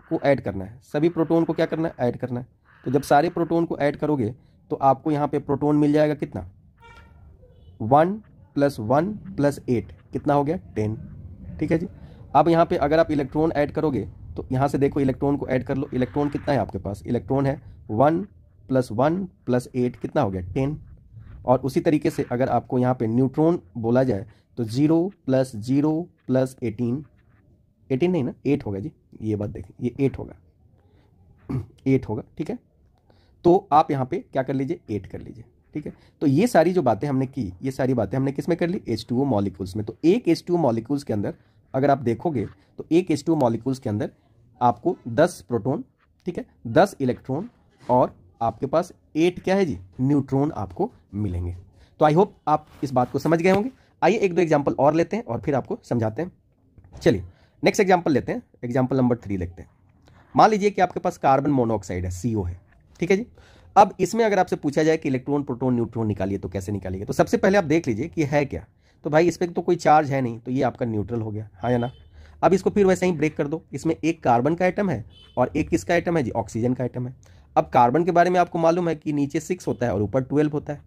को ऐड करना है सभी प्रोटोन को क्या करना है ऐड करना है तो जब सारे प्रोटोन को ऐड करोगे तो आपको यहाँ पे प्रोटोन मिल जाएगा कितना one plus one plus eight कितना हो गया टेन ठीक है जी अब यहाँ पे अगर आप इलेक्ट्रॉन ऐड करोगे तो यहाँ से देखो इलेक्ट्रॉन को ऐड कर लो इलेक्ट्रॉन कितना है आपके पास इलेक्ट्रॉन है one plus one plus eight कितना हो गया टेन और उसी तरीके से अगर आपको यहाँ पे न्यूट्रॉन बोला जाए तो zero plus zero plus eighteen eighteen नहीं ना एट होगा जी ये बात देखें ये एट होगा एट होगा ठीक है तो आप यहाँ पे क्या कर लीजिए एट कर लीजिए ठीक है तो ये सारी जो बातें हमने की ये सारी बातें हमने किस में कर ली एच टू ओ मॉलिक्यूल्स में तो एक एच टू मॉलिक्यूल्स के अंदर अगर आप देखोगे तो एक एच टू मॉलिक्यूल्स के अंदर आपको दस प्रोटोन ठीक है दस इलेक्ट्रॉन और आपके पास एट क्या है जी न्यूट्रॉन आपको मिलेंगे तो आई होप आप इस बात को समझ गए होंगे आइए एक दो एग्जाम्पल और लेते हैं और फिर आपको समझाते हैं चलिए नेक्स्ट एग्जाम्पल लेते हैं एग्जाम्पल नंबर थ्री लेते हैं मान लीजिए कि आपके पास कार्बन मोनोऑक्साइड है सी है ठीक है जी अब इसमें अगर आपसे पूछा जाए कि इलेक्ट्रॉन प्रोटॉन न्यूट्रॉन निकालिए तो कैसे निकालिए तो सबसे पहले आप देख लीजिए कि है क्या तो भाई इस पर तो कोई चार्ज है नहीं तो ये आपका न्यूट्रल हो गया हाँ या ना अब इसको फिर वैसे ही ब्रेक कर दो इसमें एक कार्बन का आइटम है और एक किसका आइटम है जी ऑक्सीजन का आइटम है अब कार्बन के बारे में आपको मालूम है कि नीचे सिक्स होता है और ऊपर ट्वेल्व होता है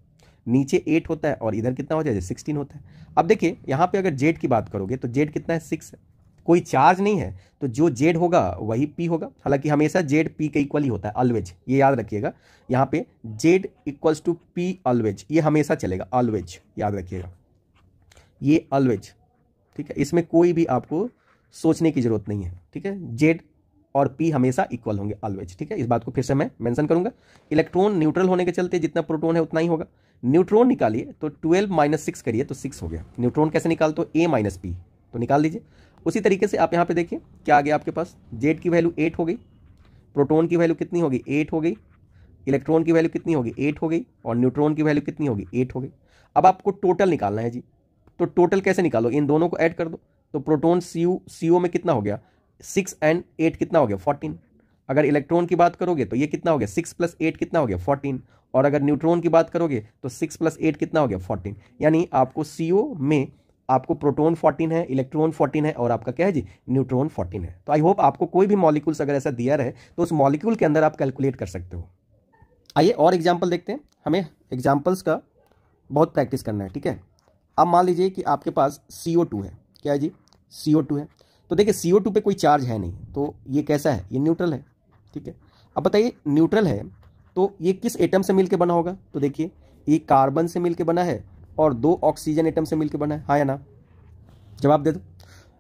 नीचे एट होता है और इधर कितना हो जाए सिक्सटीन होता है अब देखिए यहाँ पे अगर जेड की बात करोगे तो जेड कितना है सिक्स है कोई चार्ज नहीं है तो जो जेड होगा वही पी होगा हालांकि हमेशा जेड पी के इक्वल ही होता है ऑलवेज ये याद रखिएगा यहाँ पे Z equals to P always ये हमेशा चलेगा ऑलवेज याद रखिएगा ये ऑलवेज ठीक है इसमें कोई भी आपको सोचने की जरूरत नहीं है ठीक है जेड और पी हमेशा इक्वल होंगे ऑलवेज ठीक है इस बात को फिर से मैं मैंशन करूंगा इलेक्ट्रॉन न्यूट्रल होने के चलते जितना प्रोटोन है उतना ही होगा न्यूट्रॉन निकालिए तो ट्वेल्व माइनस सिक्स करिए तो सिक्स हो गया न्यूट्रॉन कैसे निकाल तो ए माइनस पी तो निकाल दीजिए उसी तरीके से आप यहाँ पे देखिए क्या आ गया आपके पास जेड की वैल्यू एट हो गई प्रोटोन की वैल्यू कितनी होगी एट हो गई इलेक्ट्रॉन की वैल्यू कितनी होगी एट हो गई और न्यूट्रॉन की वैल्यू कितनी होगी एट हो गई अब आपको टोटल निकालना है जी तो टोटल कैसे निकालो इन दोनों को ऐड कर दो तो प्रोटोन सी यू सी ओ में कितना हो गया सिक्स एंड एट कितना हो गया फोर्टीन अगर इलेक्ट्रॉन की बात करोगे तो ये कितना हो गया सिक्स प्लस एट कितना हो गया फोर्टीन और अगर न्यूट्रॉन की बात करोगे तो सिक्स प्लस एट कितना हो गया फोर्टीन यानी आपको सी ओ में आपको प्रोटोन 14 है इलेक्ट्रॉन 14 है और आपका क्या है जी न्यूट्रॉन 14 है तो आई होप आपको कोई भी मॉलिक्यूल्स अगर ऐसा दिया रहे तो उस मॉलिक्यूल के अंदर आप कैलकुलेट कर सकते हो आइए और एग्जाम्पल देखते हैं हमें एग्जाम्पल्स का बहुत प्रैक्टिस करना है ठीक है अब मान लीजिए कि आपके पास सी है क्या है जी सी है तो देखिए सी ओ पर कोई चार्ज है नहीं तो ये कैसा है ये न्यूट्रल है ठीक है अब बताइए न्यूट्रल है तो ये किस एटम से मिलकर बना होगा तो देखिए ये कार्बन से मिलकर बना है और दो ऑक्सीजन एटम से मिलकर बना है हाँ या ना जवाब दे दो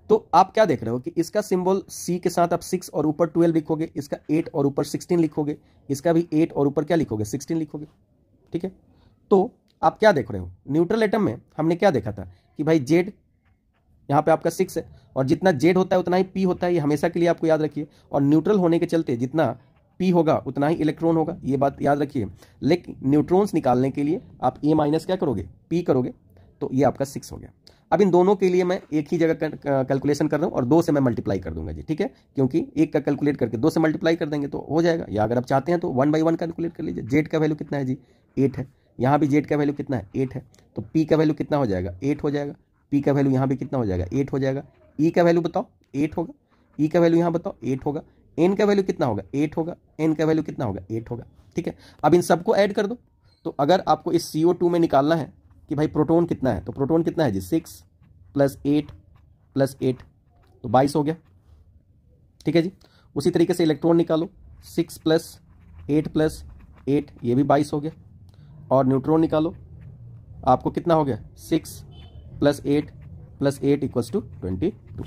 तो आप क्या देख रहे हो कि इसका सिंबल सी के साथ आप सिक्स और ऊपर ट्वेल्व लिखोगे इसका एट और ऊपर सिक्सटीन लिखोगे इसका भी एट और ऊपर क्या लिखोगे सिक्सटीन लिखोगे ठीक है तो आप क्या देख रहे हो न्यूट्रल एटम में हमने क्या देखा था कि भाई जेड यहाँ पे आपका सिक्स है और जितना जेड होता है उतना ही पी होता है ये हमेशा के लिए आपको याद रखिए और न्यूट्रल होने के चलते जितना पी होगा उतना ही इलेक्ट्रॉन होगा ये बात याद रखिए लेकिन न्यूट्रॉन्स निकालने के लिए आप ए माइनस क्या करोगे पी करोगे तो ये आपका सिक्स हो गया अब इन दोनों के लिए मैं एक ही जगह कैलकुलेशन कर रहा हूँ और दो से मैं मल्टीप्लाई कर दूंगा जी ठीक है क्योंकि एक का कैलकुलेट करके दो से मल्टीप्लाई कर देंगे तो हो जाएगा या अगर आप चाहते हैं तो वन बाई वन कैलकुलेट कर लीजिए जेड का वैल्यू कितना है जी एट है यहाँ भी जेड का वैल्यू कितना है एट है तो पी का वैल्यू कितना हो जाएगा एट हो जाएगा पी का वैल्यू यहाँ भी कितना हो जाएगा एट हो जाएगा ई e का वैल्यू बताओ एट होगा ई e का वैल्यू यहाँ बताओ एट होगा एन का वैल्यू कितना होगा एट होगा एन का वैल्यू कितना होगा एट होगा ठीक है अब इन सबको ऐड कर दो तो अगर आपको इस सी में निकालना है कि भाई प्रोटोन कितना है तो प्रोटोन कितना है जी six plus eight plus eight तो बाईस हो गया ठीक है जी उसी तरीके से इलेक्ट्रॉन निकालो six plus eight plus eight ये भी बाईस हो गया और न्यूट्रॉन निकालो आपको कितना हो गया six plus eight plus eight equals to twenty two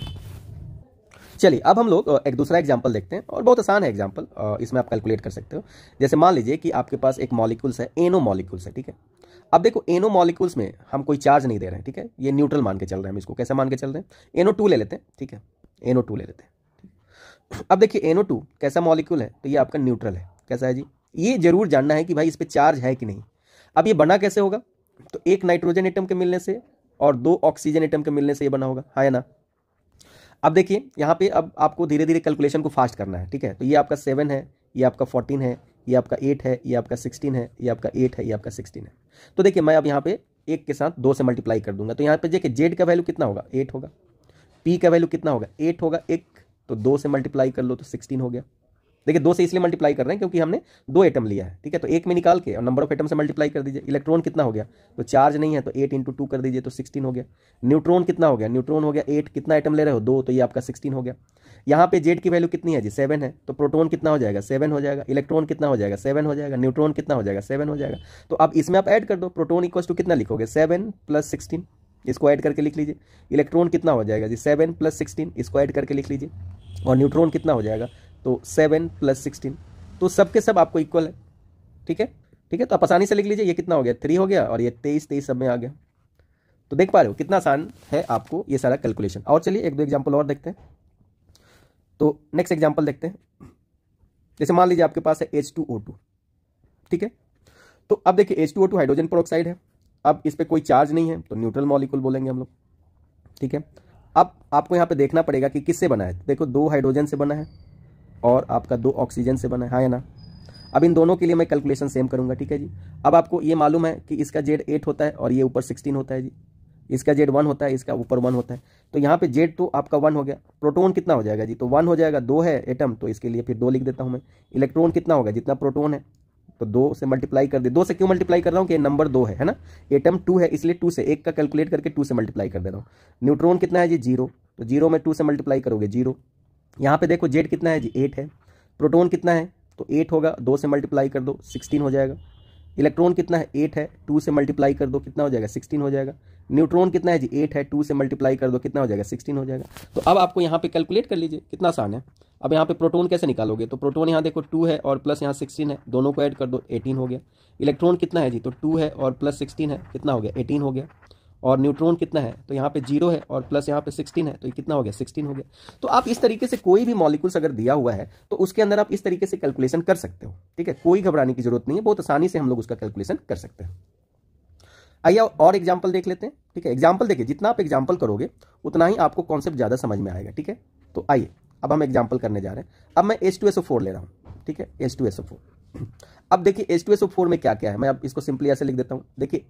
चलिए अब हम लोग एक दूसरा एग्जाम्पल देखते हैं और बहुत आसान है एग्जाम्पल इसमें आप कैलकुलेट कर सकते हो जैसे मान लीजिए कि आपके पास एक मॉलिकुल्स है एनो मॉलिकुल्स है ठीक है अब देखो एनो मॉलिकुल्स में हम कोई चार्ज नहीं दे रहे हैं ठीक है ये न्यूट्रल मान के चल रहे हैं हम इसको कैसे मान के चल रहे हैं एनो टू ले लेते हैं ठीक है एनो टू ले लेते हैं अब देखिए एनो टू कैसा मॉलिक्यूल है तो ये आपका न्यूट्रल है कैसा है जी ये जरूर जानना है कि भाई इस पर चार्ज है कि नहीं अब ये बना कैसे होगा तो एक नाइट्रोजन एटम के मिलने से और दो ऑक्सीजन एटम के मिलने से ये बना होगा हाँ या ना अब देखिए यहाँ पे अब आपको धीरे धीरे कैलकुलेशन को फास्ट करना है ठीक है तो ये आपका सेवन है ये आपका फोर्टीन है ये आपका एट है ये आपका सिक्सटीन है ये आपका एट है ये आपका सिक्सटीन है तो देखिए मैं अब यहाँ पे एक के साथ दो से मल्टीप्लाई कर दूंगा तो यहाँ पे देखिए जेड का वैल्यू कितना होगा एट होगा पी का वैल्यू कितना होगा एट होगा एक तो दो से मल्टीप्लाई कर लो तो सिक्सटीन हो गया देखिए दो से इसलिए मल्टीप्लाई कर रहे हैं क्योंकि हमने दो एटम लिया है ठीक है तो एक में निकाल के और नंबर ऑफ एटम से मल्टीप्लाई कर दीजिए इलेक्ट्रॉन कितना हो गया तो चार्ज नहीं है तो एट इंटू टू कर दीजिए तो सिक्सटीन हो गया न्यूट्रॉन कितना हो गया न्यूट्रॉन हो गया एट कितना आइटम ले रहे हो दो तो ये आपका सिक्सटीन हो गया यहाँ पे जेड की वैल्यू कितनी है जी सेवन है तो प्रोटोन कितना हो जाएगा सेवन हो जाएगा इलेक्ट्रॉन कितना हो जाएगा सेवन हो जाएगा न्यूट्रॉन कितना हो जाएगा सेवन हो जाएगा तो अब इसमें आप ऐड कर दो प्रोटोन इक्वल टू कितना लिखोगे सेवन प्लस सिक्सटीन इसको ऐड करके लिख लीजिए इलेक्ट्रॉन कितना हो जाएगा जी सेवन प्लस सिक्सटीन इसको ऐड करके लिख लीजिए और न्यूट्रॉन कितना हो जाएगा तो सेवन प्लस सिक्सटीन तो सब के सब आपको इक्वल है ठीक है ठीक है तो आप आसानी से लिख लीजिए ये कितना हो गया थ्री हो गया और ये तेईस तेईस सब में आ गया तो देख पा रहे हो कितना आसान है आपको ये सारा कैलकुलेशन और चलिए एक दो एग्जाम्पल और देखते हैं तो नेक्स्ट एग्जाम्पल देखते हैं जैसे मान लीजिए आपके पास है एच टू ओ टू ठीक है तो अब देखिए H two O two hydrogen peroxide है अब इस पर कोई चार्ज नहीं है तो न्यूट्रल मॉलिकुल बोलेंगे हम लोग ठीक है अब आपको यहाँ पे देखना पड़ेगा कि किससे बना है देखो दो हाइड्रोजन से बना है और आपका दो ऑक्सीजन से बना है हाँ ना अब इन दोनों के लिए मैं कैलकुलेशन सेम करूंगा ठीक है जी अब आपको ये मालूम है कि इसका जेड एट होता है और ये ऊपर सिक्सटीन होता है जी इसका जेड वन होता है इसका ऊपर वन होता है तो यहाँ पे जेड तो आपका वन हो गया प्रोटोन कितना हो जाएगा जी तो वन हो जाएगा दो है एटम तो इसके लिए फिर दो लिख देता हूँ मैं इलेक्ट्रॉन कितना होगा जितना प्रोटोन है तो दो से मल्टीप्लाई कर दे दो से क्यों मल्टीप्लाई कर रहा हूँ कि नंबर दो है है ना एटम टू है इसलिए टू से एक का कैलकुलेट करके टू से मल्टीप्लाई कर दे रहा हूँ न्यूट्रॉन कितना है जी जीरो तो जीरो में टू से मल्टीप्लाई करोगे जीरो यहाँ पे देखो जेड कितना है जी एट है प्रोटोन कितना है तो एट होगा दो से मल्टीप्लाई कर दो सिक्सटीन हो जाएगा इलेक्ट्रॉन कितना है एट है टू से मल्टीप्लाई कर दो कितना हो जाएगा सिक्सटीन हो जाएगा न्यूट्रॉन कितना है जी एट है टू से मल्टीप्लाई कर दो कितना हो जाएगा सिक्सटीन हो जाएगा तो अब आपको यहाँ पे कैलकुलेट कर लीजिए कितना आसान है अब यहाँ पे प्रोटोन कैसे निकालोगे तो प्रोटोन यहाँ देखो टू है और प्लस यहाँ सिक्सटीन है दोनों को ऐड कर दो एटीन हो गया इलेक्ट्रॉन कितना है जी तो टू है और प्लस सिक्सटीन है कितना हो गया एटीन हो गया और न्यूट्रॉन कितना है तो यहाँ पे जीरो है और प्लस यहाँ पे सिक्सटीन है तो ये कितना हो गया सिक्सटीन हो गया तो आप इस तरीके से कोई भी मॉलिक्यूल्स अगर दिया हुआ है तो उसके अंदर आप इस तरीके से कैलकुलेशन कर सकते हो ठीक है कोई घबराने की जरूरत नहीं है बहुत आसानी से हम लोग उसका कैलकुलेशन कर सकते हैं आइए और एग्जाम्पल देख लेते हैं ठीक है एग्जाम्पल देखिए जितना आप एग्जाम्पल करोगे उतना ही आपको कॉन्सेप्ट ज़्यादा समझ में आएगा ठीक है तो आइए अब हम एग्जाम्पल करने जा रहे हैं अब मैं H two S O four ले रहा हूँ ठीक है H two S O four अब देखिए H two S O four में क्या क्या है मैं अब इसको सिंपली ऐसे लिख देता हूँ देखिए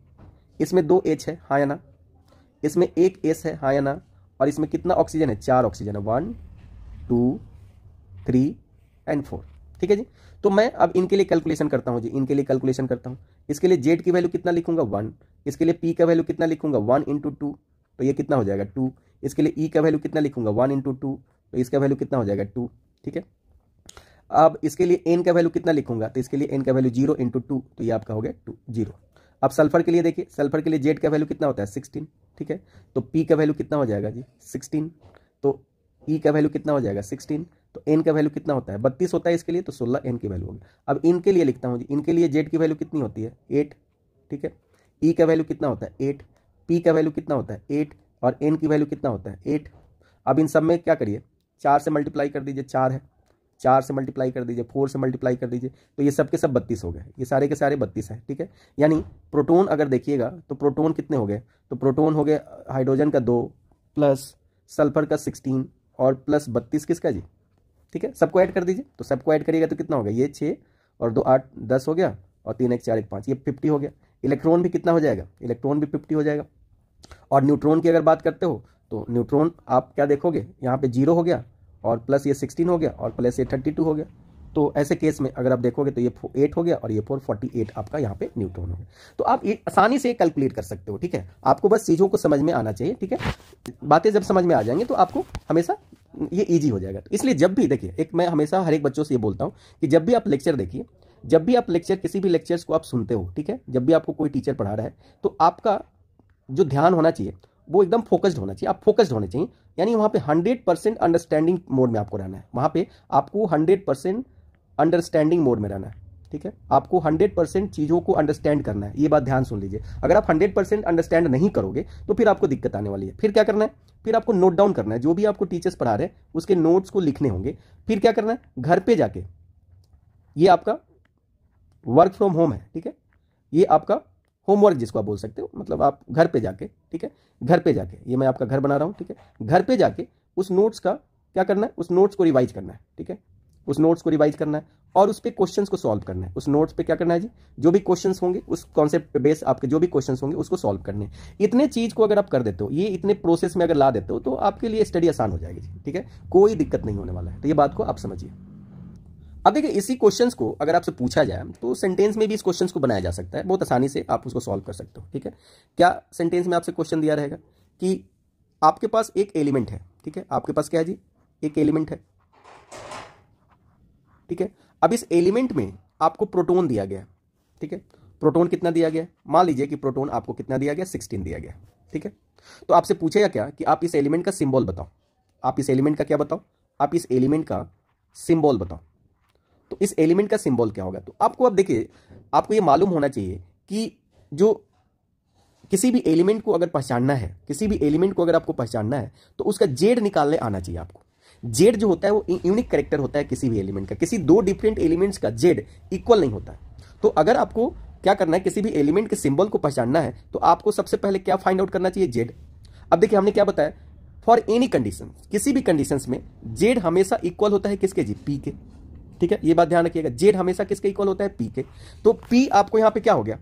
इसमें दो एच है हाँ या ना इसमें एक एस है हाँ या ना और इसमें कितना ऑक्सीजन है चार ऑक्सीजन है one two three and four ठीक है जी तो मैं अब इनके लिए कैलकुलेशन करता हूँ जी इनके लिए कैलकुलेशन करता हूँ इसके लिए जेड की वैल्यू कितना लिखूंगा वन इसके लिए पी का वैल्यू कितना लिखूंगा वन इंटू टू तो ये कितना हो जाएगा टू इसके लिए ई e का वैल्यू कितना लिखूंगा वन इंटू टू तो इसका वैल्यू कितना हो जाएगा टू ठीक है अब इसके लिए एन का वैल्यू कितना लिखूंगा तो इसके लिए एन का वैल्यू जीरो इंटू टू तो ये आपका हो गया टू जीरो अब सल्फर के लिए देखिए सल्फर के लिए जेड का वैल्यू कितना होता है सिक्सटीन ठीक है तो पी का वैल्यू कितना हो जाएगा जी सिक्सटीन तो ई e का वैल्यू कितना हो जाएगा सिक्सटीन तो एन का वैल्यू कितना होता है बत्तीस होता है इसके लिए तो सोलह एन की वैल्यू होगी अब इनके लिए लिखता हूँ जी इनके लिए जेड की वैल्यू कितनी होती है एट ठीक है ई e का वैल्यू कितना होता है एट पी का वैल्यू कितना होता है एट और एन की वैल्यू कितना होता है एट अब इन सब में क्या करिए चार से मल्टीप्लाई कर दीजिए चार है चार से मल्टीप्लाई कर दीजिए फोर से मल्टीप्लाई कर दीजिए तो ये सब के सब बत्तीस हो गए ये सारे के सारे बत्तीस हैं ठीक है यानी प्रोटोन अगर देखिएगा तो प्रोटोन कितने हो गए तो प्रोटोन हो गए हाइड्रोजन का दो प्लस सल्फर का सिक्सटीन और प्लस बत्तीस किसका जी ठीक है सबको ऐड कर दीजिए तो सबको ऐड करिएगा तो कितना हो गया ये छः और दो आठ दस हो गया और तीन एक चार एक पाँच ये फिफ्टी हो गया इलेक्ट्रॉन भी कितना हो जाएगा इलेक्ट्रॉन भी फिफ्टी हो जाएगा और न्यूट्रॉन की अगर बात करते हो तो न्यूट्रॉन आप क्या देखोगे यहाँ पे जीरो हो गया और प्लस ये सिक्सटीन हो गया और प्लस ये थर्टी टू हो गया तो ऐसे केस में अगर आप देखोगे तो ये एट हो गया और ये फोर फोर्टी एट आपका यहाँ पे न्यूट्रॉन हो गया तो आप ये आसानी से कैलकुलेट कर सकते हो ठीक है आपको बस चीज़ों को समझ में आना चाहिए ठीक है बातें जब समझ में आ जाएंगी तो आपको हमेशा ये ईजी हो जाएगा इसलिए जब भी देखिए एक मैं हमेशा हर एक बच्चों से ये बोलता हूँ कि जब भी आप लेक्चर देखिए जब भी आप लेक्चर किसी भी लेक्चर्स को आप सुनते हो ठीक है जब भी आपको कोई टीचर पढ़ा रहा है तो आपका जो ध्यान होना चाहिए वो एकदम फोकस्ड होना चाहिए आप फोकस्ड होने चाहिए यानी वहाँ पे हंड्रेड परसेंट अंडरस्टैंडिंग मोड में आपको रहना है वहाँ पे आपको हंड्रेड परसेंट अंडरस्टैंडिंग मोड में रहना है ठीक है आपको हंड्रेड परसेंट चीज़ों को अंडरस्टैंड करना है ये बात ध्यान सुन लीजिए अगर आप हंड्रेड परसेंट अंडरस्टैंड नहीं करोगे तो फिर आपको दिक्कत आने वाली है फिर क्या करना है फिर आपको नोट डाउन करना है जो भी आपको टीचर्स पढ़ा रहे हैं उसके नोट्स को लिखने होंगे फिर क्या करना है घर पर जाके ये आपका वर्क फ्रॉम होम है ठीक है ये आपका होमवर्क जिसको आप बोल सकते हो मतलब आप घर पे जाके ठीक है घर पे जाके ये मैं आपका घर बना रहा हूँ ठीक है घर पे जाके उस नोट्स का क्या करना है उस नोट्स को रिवाइज करना है ठीक है उस नोट्स को रिवाइज करना है और उस पर क्वेश्चन को सॉल्व करना है उस नोट्स पे क्या करना है जी जो भी क्वेश्चन होंगे उस कॉन्सेप्ट पे बेस आपके जो भी क्वेश्चन होंगे उसको सॉल्व करने इतने चीज को अगर आप कर देते हो ये इतने प्रोसेस में अगर ला देते हो तो आपके लिए स्टडी आसान हो जाएगी जी ठीक है कोई दिक्कत नहीं होने वाला है तो ये बात को आप समझिए अब देखिए इसी क्वेश्चंस को अगर आपसे पूछा जाए तो सेंटेंस में भी इस क्वेश्चंस को बनाया जा सकता है बहुत आसानी से आप उसको सॉल्व कर सकते हो ठीक है क्या सेंटेंस में आपसे क्वेश्चन दिया रहेगा कि आपके पास एक एलिमेंट है ठीक है आपके पास क्या है जी एक एलिमेंट है ठीक है अब इस एलिमेंट में आपको प्रोटोन दिया गया ठीक है प्रोटोन कितना दिया गया मान लीजिए कि प्रोटोन आपको कितना दिया गया सिक्सटीन दिया गया ठीक है तो आपसे पूछेगा क्या कि आप इस एलिमेंट का सिंबल बताओ आप इस एलिमेंट का क्या बताओ आप इस एलिमेंट का सिंबल बताओ तो इस एलिमेंट का सिंबल क्या होगा तो आपको अब देखिए आपको ये मालूम होना चाहिए कि जो किसी भी एलिमेंट को अगर पहचानना है किसी भी एलिमेंट को अगर आपको पहचानना है तो उसका जेड निकालने आना चाहिए आपको जेड जो होता है वो यूनिक करेक्टर होता है किसी भी एलिमेंट का किसी दो डिफरेंट एलिमेंट्स का जेड इक्वल नहीं होता है तो अगर आपको क्या करना है किसी भी एलिमेंट के सिंबल को पहचानना है तो आपको सबसे पहले क्या फाइंड आउट करना चाहिए जेड अब देखिए हमने क्या बताया फॉर एनी कंडीशन किसी भी कंडीशन में जेड हमेशा इक्वल होता है किसके जी पी के ठीक है ये बात ध्यान रखिएगा जेड हमेशा किसके इक्वल होता है पी के तो पी आपको यहाँ पे क्या हो गया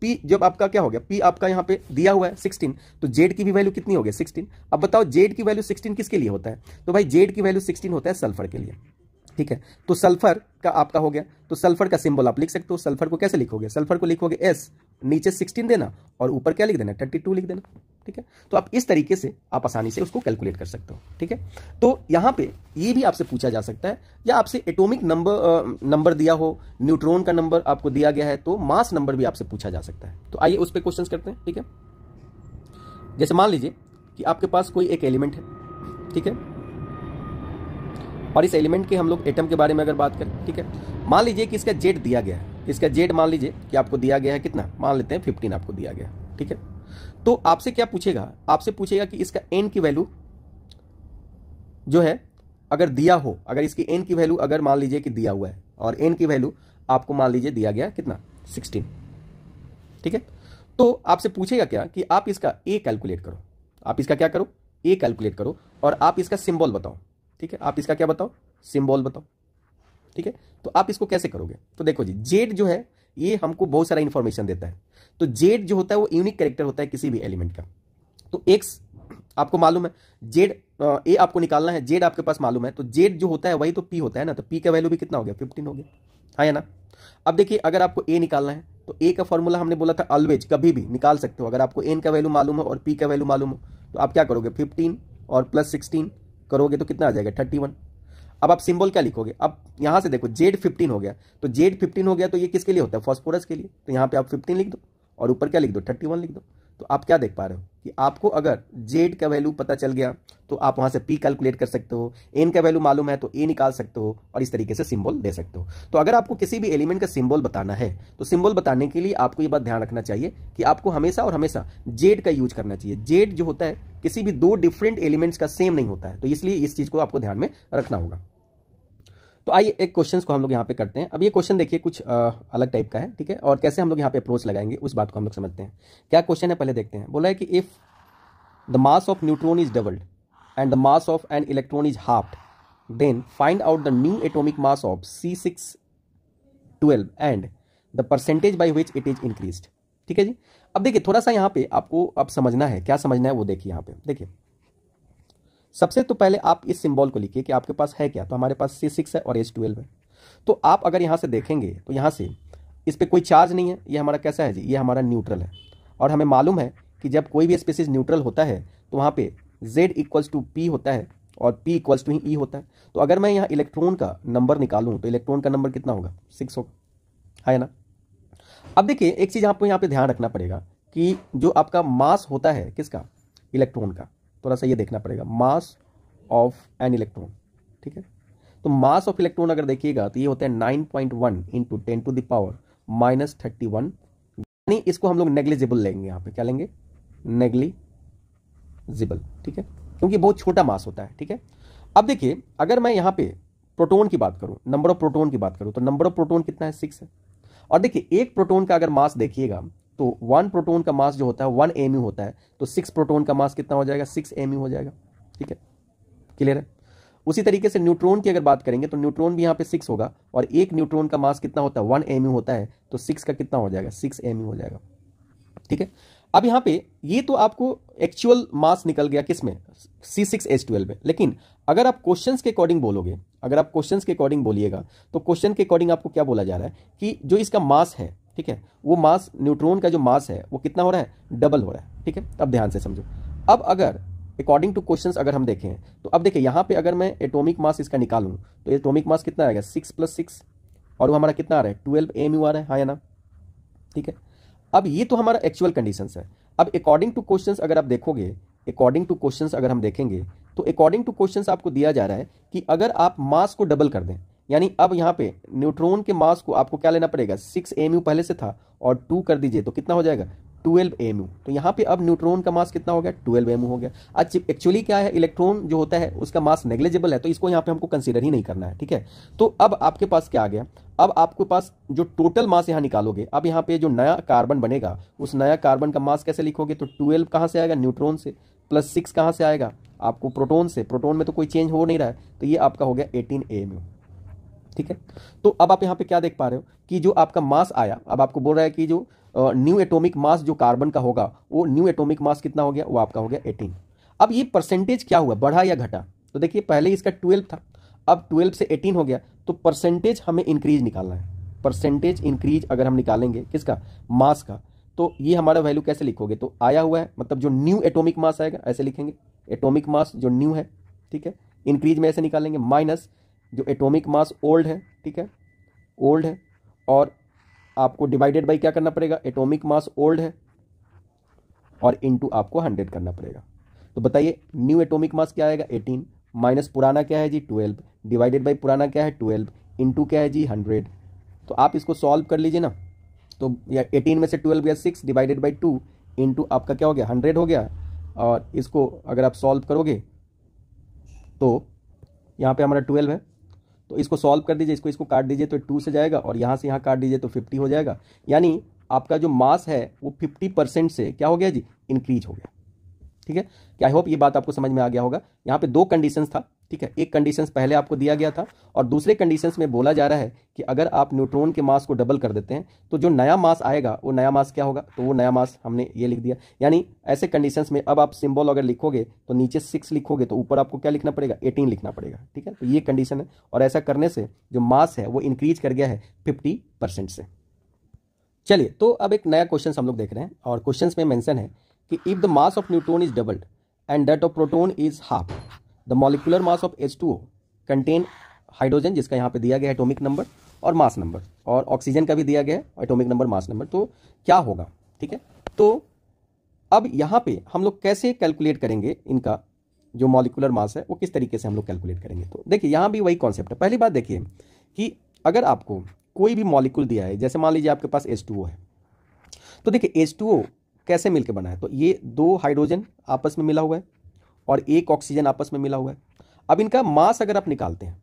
पी जब आपका क्या हो गया पी आपका यहाँ पे दिया हुआ है सिक्सटीन तो जेड की भी वैल्यू कितनी हो गई सिक्सटीन अब बताओ जेड की वैल्यू सिक्सटीन किसके लिए होता है तो भाई जेड की वैल्यू सिक्सटीन होता है सल्फर के लिए ठीक है तो सल्फर का आपका हो गया तो सल्फर का सिंबल आप लिख सकते हो सल्फर को कैसे लिखोगे सल्फर को लिखोगे एस नीचे सिक्सटीन देना और ऊपर क्या लिख देना थर्टी टू लिख देना ठीक है तो आप इस तरीके से आप आसानी से उसको कैलकुलेट कर सकते हो ठीक है तो यहाँ पे ये भी आपसे पूछा जा सकता है या आपसे एटॉमिक नंबर नंबर दिया हो न्यूट्रॉन का नंबर आपको दिया गया है तो मास नंबर भी आपसे पूछा जा सकता है तो आइए उस पर क्वेश्चन करते हैं ठीक है जैसे मान लीजिए कि आपके पास कोई एक एलिमेंट है ठीक है और इस एलिमेंट के हम लोग एटम के बारे में अगर बात करें ठीक है मान लीजिए कि इसका जेट दिया गया है इसका जेट मान लीजिए कि आपको दिया गया है कितना मान लेते हैं फिफ्टीन आपको दिया गया ठीक है तो आपसे क्या पूछेगा आपसे पूछेगा कि इसका एन की वैल्यू जो है अगर दिया हो अगर इसकी एन की वैल्यू अगर मान लीजिए कि दिया हुआ है और एन की वैल्यू आपको मान लीजिए दिया गया कितना सिक्सटीन ठीक है तो आपसे पूछेगा क्या कि आप इसका ए कैलकुलेट करो आप इसका क्या करो ए कैलकुलेट करो और आप इसका सिंबल बताओ ठीक है आप इसका क्या बताओ सिम्बॉल बताओ ठीक है तो आप इसको कैसे करोगे तो देखो जी जेड जो है ये हमको बहुत सारा इन्फॉर्मेशन देता है तो जेड जो होता है वो यूनिक कैरेक्टर होता है किसी भी एलिमेंट का तो एक्स आपको मालूम है जेड ए आपको निकालना है जेड आपके पास मालूम है तो जेड जो होता है वही तो पी होता है ना तो पी का वैल्यू भी कितना हो गया फिफ्टीन हो गया हाँ या ना अब देखिए अगर आपको ए निकालना है तो ए का फॉर्मूला हमने बोला था ऑलवेज कभी भी निकाल सकते हो अगर आपको एन का वैल्यू मालूम हो और पी का वैल्यू मालूम हो तो आप क्या करोगे फिफ्टीन और प्लस सिक्सटीन करोगे तो कितना आ जाएगा थर्टी वन अब आप सिंबल क्या लिखोगे अब यहाँ से देखो जेड फिफ्टीन हो गया तो जेड फिफ्टीन हो गया तो ये किसके लिए होता है फॉस्फोरस के लिए तो यहाँ पे आप फिफ्टीन लिख दो और ऊपर क्या लिख दो थर्टी वन लिख दो तो आप क्या देख पा रहे हो कि आपको अगर जेड का वैल्यू पता चल गया तो आप वहां से पी कैलकुलेट कर सकते हो एन का वैल्यू मालूम है तो ए निकाल सकते हो और इस तरीके से सिंबल दे सकते हो तो अगर आपको किसी भी एलिमेंट का सिंबल बताना है तो सिंबल बताने के लिए आपको ये बात ध्यान रखना चाहिए कि आपको हमेशा और हमेशा जेड का यूज करना चाहिए जेड जो होता है किसी भी दो डिफरेंट एलिमेंट्स का सेम नहीं होता है तो इसलिए इस चीज को आपको ध्यान में रखना होगा तो आइए एक क्वेश्चन को हम लोग यहाँ पे करते हैं अब ये क्वेश्चन देखिए कुछ आ, अलग टाइप का है ठीक है और कैसे हम लोग यहाँ पे अप्रोच लगाएंगे उस बात को हम लोग समझते हैं क्या क्वेश्चन है पहले देखते हैं बोला है कि if the mass of neutron is doubled and the mass of an electron is half then find out the new atomic mass of C six twelve and the percentage by which it is increase ठीक है जी अब देखिए थोड़ा सा यहाँ पे आपको अब समझना है क्या समझना है वो देखिए यहाँ पे देखिए सबसे तो पहले आप इस सिंबल को लिखिए कि आपके पास है क्या तो हमारे पास सी सिक्स है और एच ट्वेल्व है तो आप अगर यहाँ से देखेंगे तो यहाँ से इस पर कोई चार्ज नहीं है ये हमारा कैसा है जी ये हमारा न्यूट्रल है और हमें मालूम है कि जब कोई भी स्पेसिस न्यूट्रल होता है तो वहाँ पर जेड इक्वल्स टू पी होता है और पी इक्वल्स टू ही ई e होता है तो अगर मैं यहाँ इलेक्ट्रॉन का नंबर निकालूँ तो इलेक्ट्रॉन का नंबर कितना होगा सिक्स होगा है ना अब देखिए एक चीज़ आपको यहाँ पे ध्यान रखना पड़ेगा कि जो आपका मास होता है किसका इलेक्ट्रॉन का थोड़ा सा ये देखना पड़ेगा मास ऑफ एन इलेक्ट्रॉन ठीक है तो मास ऑफ इलेक्ट्रॉन अगर देखिएगा तो ये होता है nine point one into ten to the power minus thirty one यानी इसको हम लोग नेग्लिजिबल लेंगे यहाँ पे क्या लेंगे नेग्लिजिबल ठीक है क्योंकि बहुत छोटा मास होता है ठीक है अब देखिए अगर मैं यहाँ पे प्रोटोन की बात करूँ नंबर ऑफ प्रोटोन की बात करूँ तो नंबर ऑफ प्रोटोन कितना है सिक्स है और देखिए एक प्रोटोन का अगर मास देखिएगा तो वन प्रोटोन का मास जो होता है वन एम होता है तो सिक्स प्रोटोन का मास कितना हो जाएगा सिक्स एम हो जाएगा ठीक है क्लियर है उसी तरीके से न्यूट्रॉन की अगर बात करेंगे तो न्यूट्रॉन भी यहाँ पे सिक्स होगा और एक न्यूट्रॉन का मास कितना होता है वन एम होता है तो सिक्स का कितना हो जाएगा सिक्स एम हो जाएगा ठीक है अब यहाँ पे ये तो आपको एक्चुअल मास निकल गया किस में सी सिक्स एच ट्वेल्व में लेकिन अगर आप क्वेश्चन के अकॉर्डिंग बोलोगे अगर आप क्वेश्चन के अकॉर्डिंग बोलिएगा तो क्वेश्चन के अकॉर्डिंग आपको क्या बोला जा रहा है कि जो इसका मास है ठीक है वो मास न्यूट्रॉन का जो मास है वो कितना हो रहा है डबल हो रहा है ठीक है अब ध्यान से समझो अब अगर अकॉर्डिंग टू क्वेश्चंस अगर हम देखें तो अब देखिए यहाँ पे अगर मैं एटॉमिक मास इसका निकालूँ तो एटॉमिक मास कितना आएगा सिक्स प्लस सिक्स और वो हमारा कितना आ रहा है ट्वेल्व एम यू आ रहा है हाँ या ना ठीक है अब ये तो हमारा एक्चुअल कंडीशन है अब अकॉर्डिंग टू क्वेश्चन अगर आप देखोगे अकॉर्डिंग टू क्वेश्चन अगर हम देखेंगे तो अकॉर्डिंग टू क्वेश्चन आपको दिया जा रहा है कि अगर आप मास को डबल कर दें यानी अब यहाँ पे न्यूट्रॉन के मास को आपको क्या लेना पड़ेगा सिक्स एम पहले से था और टू कर दीजिए तो कितना हो जाएगा ट्वेल्व एम तो यहाँ पे अब न्यूट्रॉन का मास कितना हो गया ट्वेल्व एम हो गया अच्छा एक्चुअली क्या है इलेक्ट्रॉन जो होता है उसका मास नेग्लेजेबल है तो इसको यहाँ पे हमको कंसिडर ही नहीं करना है ठीक है तो अब आपके पास क्या आ गया अब आपके पास जो टोटल मास यहाँ निकालोगे अब यहाँ पे जो नया कार्बन बनेगा उस नया कार्बन का मास कैसे लिखोगे तो ट्वेल्व कहाँ से आएगा न्यूट्रॉन से प्लस सिक्स कहाँ से आएगा आपको प्रोटोन से प्रोटोन में तो कोई चेंज हो नहीं रहा है तो ये आपका हो गया एटीन एम ठीक है तो अब आप यहाँ पे क्या देख पा रहे हो कि जो आपका मास आया अब आपको बोल रहा है कि जो न्यू एटॉमिक मास जो कार्बन का होगा वो न्यू एटॉमिक मास कितना हो गया वो आपका हो गया एटीन अब ये परसेंटेज क्या हुआ बढ़ा या घटा तो देखिए पहले इसका ट्वेल्व था अब ट्वेल्व से एटीन हो गया तो परसेंटेज हमें इंक्रीज निकालना है परसेंटेज इंक्रीज अगर हम निकालेंगे किसका मास का तो ये हमारा वैल्यू कैसे लिखोगे तो आया हुआ है मतलब जो न्यू एटॉमिक मास आएगा ऐसे लिखेंगे एटॉमिक मास जो न्यू है ठीक है इंक्रीज में ऐसे निकालेंगे माइनस जो एटॉमिक मास ओल्ड है ठीक है ओल्ड है और आपको डिवाइडेड बाई क्या करना पड़ेगा एटॉमिक मास ओल्ड है और इनटू आपको हंड्रेड करना पड़ेगा तो बताइए न्यू एटॉमिक मास क्या आएगा एटीन माइनस पुराना क्या है जी ट्वेल्व डिवाइडेड बाई पुराना क्या है ट्वेल्व इंटू क्या है जी हंड्रेड तो आप इसको सॉल्व कर लीजिए ना तो या एटीन में से ट्वेल्व या six divided by two into आपका क्या हो गया हंड्रेड हो गया और इसको अगर आप सॉल्व करोगे तो यहाँ पे हमारा ट्वेल्व है तो इसको सॉल्व कर दीजिए इसको इसको काट दीजिए तो टू से जाएगा और यहाँ से यहाँ काट दीजिए तो फिफ्टी हो जाएगा यानी आपका जो मास है वो फिफ्टी परसेंट से क्या हो गया जी इंक्रीज हो गया ठीक है आई होप ये बात आपको समझ में आ गया होगा यहाँ पे दो कंडीशन था ठीक है एक कंडीशंस पहले आपको दिया गया था और दूसरे कंडीशन में बोला जा रहा है कि अगर आप न्यूट्रॉन के मास को डबल कर देते हैं तो जो नया मास आएगा वो नया मास क्या होगा तो वो नया मास हमने ये लिख दिया यानी ऐसे कंडीशंस में अब आप सिंबल अगर लिखोगे तो नीचे सिक्स लिखोगे तो ऊपर आपको क्या लिखना पड़ेगा एटीन लिखना पड़ेगा ठीक है तो ये कंडीशन है और ऐसा करने से जो मास है वो इंक्रीज कर गया है फिफ्टी से चलिए तो अब एक नया क्वेश्चन हम लोग देख रहे हैं और क्वेश्चन में मैंसन है कि if the mass of neutron is doubled and that of proton is half the molecular mass of H two contain hydrogen जिसका यहाँ पे दिया गया है एटॉमिक नंबर और मास नंबर और ऑक्सीजन का भी दिया गया है एटोमिक नंबर मास नंबर तो क्या होगा ठीक है तो अब यहाँ पे हम लोग कैसे कैलकुलेट करेंगे इनका जो मॉलिकुलर मास है वो किस तरीके से हम लोग कैलकुलेट करेंगे तो देखिए यहाँ भी वही कॉन्सेप्ट है पहली बात देखिए कि अगर आपको कोई भी मॉलिक्यूल दिया है जैसे मान लीजिए आपके पास एच है तो देखिए एच कैसे मिलकर बना है तो ये दो हाइड्रोजन आपस में मिला हुआ है और एक ऑक्सीजन आपस में मिला हुआ है अब इनका मास अगर आप निकालते हैं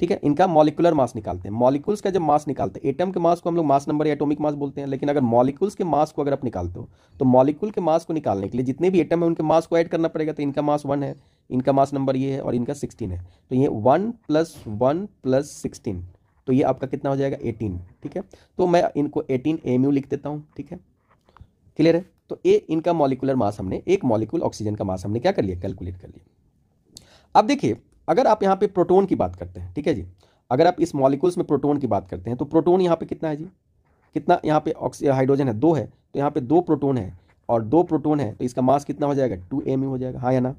ठीक है इनका मॉलिकुलर मास निकालते हैं मॉलिकुल्स का जब मास निकालते हैं एटम के मास को हम लोग mass number atomic atomic mass बोलते हैं लेकिन अगर मॉलिकुल्स के मास को अगर आप निकालते हो तो मॉलिकुल के मास को निकालने के लिए जितने भी एटम है उनके मास को ऐड करना पड़ेगा तो इनका मास वन है इनका मास नंबर ये है और इनका सिक्सटीन है तो ये one plus one plus sixteen तो ये आपका कितना हो जाएगा एटीन ठीक है तो मैं इनको एटीन एम लिख देता हूँ ठीक है क्लियर है तो ए इनका मॉलिकुलर मास हमने एक मॉलिकुल ऑक्सीजन का मास हमने क्या कर लिया कैलकुलेट कर लिया अब देखिए अगर आप यहाँ पे प्रोटोन की बात करते हैं ठीक है जी अगर आप इस मॉलिकुल्स में प्रोटोन की बात करते हैं तो प्रोटोन यहाँ पे कितना है जी कितना यहाँ पे हाइड्रोजन है दो है तो यहाँ पे दो प्रोटोन है और दो प्रोटोन है तो इसका मास कितना हो जाएगा टू एम हो जाएगा हाँ या ना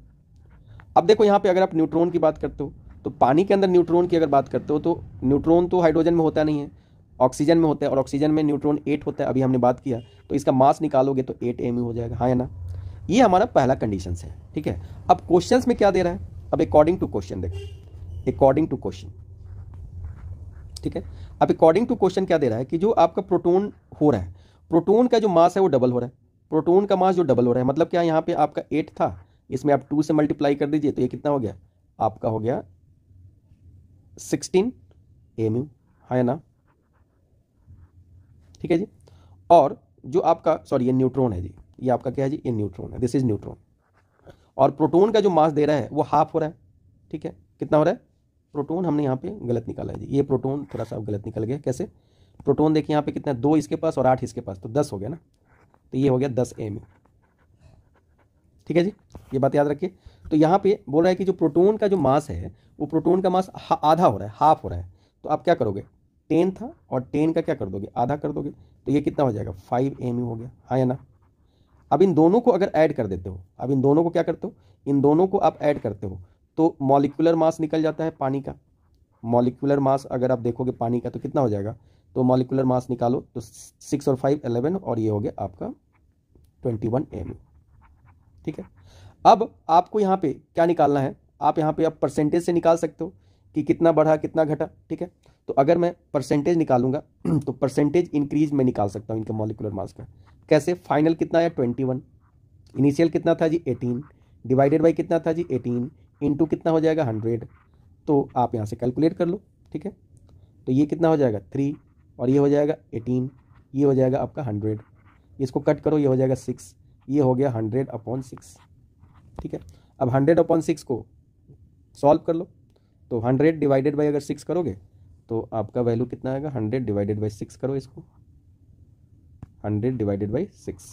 अब देखो यहाँ पे अगर आप न्यूट्रॉन की बात करते हो तो पानी के अंदर न्यूट्रॉन की अगर बात करते हो तो न्यूट्रॉन तो हाइड्रोजन में होता नहीं है ऑक्सीजन में होता है और ऑक्सीजन में न्यूट्रॉन एट होता है अभी हमने बात किया तो इसका मास निकालोगे तो एट एम हो जाएगा हाँ या ना ये हमारा पहला कंडीशन है ठीक है अब क्वेश्चन में क्या दे रहा है अब अकॉर्डिंग टू क्वेश्चन देखो अकॉर्डिंग टू क्वेश्चन ठीक है अब अकॉर्डिंग टू क्वेश्चन क्या दे रहा है कि जो आपका प्रोटोन हो रहा है प्रोटोन का जो मास है वो डबल हो रहा है प्रोटोन का मास जो डबल हो रहा है मतलब क्या यहाँ पे आपका एट था इसमें आप टू से मल्टीप्लाई कर दीजिए तो ये कितना हो गया आपका हो गया सिक्सटीन एम यू है ना ठीक है जी और जो आपका सॉरी ये न्यूट्रॉन है जी ये आपका क्या है जी ये न्यूट्रॉन है दिस इज न्यूट्रॉन और प्रोटोन का जो मास दे रहा है वो हाफ हो रहा है ठीक है कितना हो रहा है प्रोटोन हमने यहाँ पे गलत निकाला है जी ये प्रोटोन थोड़ा सा गलत निकल गया कैसे प्रोटोन देखिए यहाँ पे कितना दो इसके पास और आठ इसके पास तो दस हो गया ना तो ये हो गया दस एम ठीक है जी ये बात याद रखिए तो यहाँ पे बोल रहा है कि जो प्रोटोन का जो मास है वो प्रोटोन का मास आधा हो रहा है हाफ हो रहा है तो आप क्या करोगे टेन था और टेन का क्या कर दोगे आधा कर दोगे तो ये कितना हो जाएगा फाइव एम हो गया हाँ या ना अब इन दोनों को अगर ऐड कर देते हो अब इन दोनों को क्या करते हो इन दोनों को आप ऐड करते हो तो मॉलिकुलर मास निकल जाता है पानी का मॉलिकुलर मास अगर आप देखोगे पानी का तो कितना हो जाएगा तो मॉलिकुलर मास निकालो तो सिक्स और फाइव एलेवन और ये हो गया आपका ट्वेंटी वन एम ठीक है अब आपको यहाँ पे क्या निकालना है आप यहाँ पे आप परसेंटेज से निकाल सकते हो कि कितना बढ़ा कितना घटा ठीक है तो अगर मैं परसेंटेज निकालूंगा तो परसेंटेज इंक्रीज मैं निकाल सकता हूँ इनके मॉलिकुलर मास का कैसे फाइनल कितना आया ट्वेंटी वन इनिशियल कितना था जी एटीन डिवाइडेड बाई कितना था जी एटीन इंटू कितना हो जाएगा हंड्रेड तो आप यहाँ से कैलकुलेट कर लो ठीक है तो ये कितना हो जाएगा थ्री और ये हो जाएगा एटीन ये हो जाएगा आपका हंड्रेड इसको कट करो ये हो जाएगा सिक्स ये हो गया हंड्रेड अपॉन सिक्स ठीक है अब हंड्रेड अपॉन सिक्स को सॉल्व कर लो तो हंड्रेड डिवाइडेड बाई अगर सिक्स करोगे तो आपका वैल्यू कितना आएगा हंड्रेड डिवाइडेड बाई सिक्स करो इसको हंड्रेड डिवाइडेड बाई सिक्स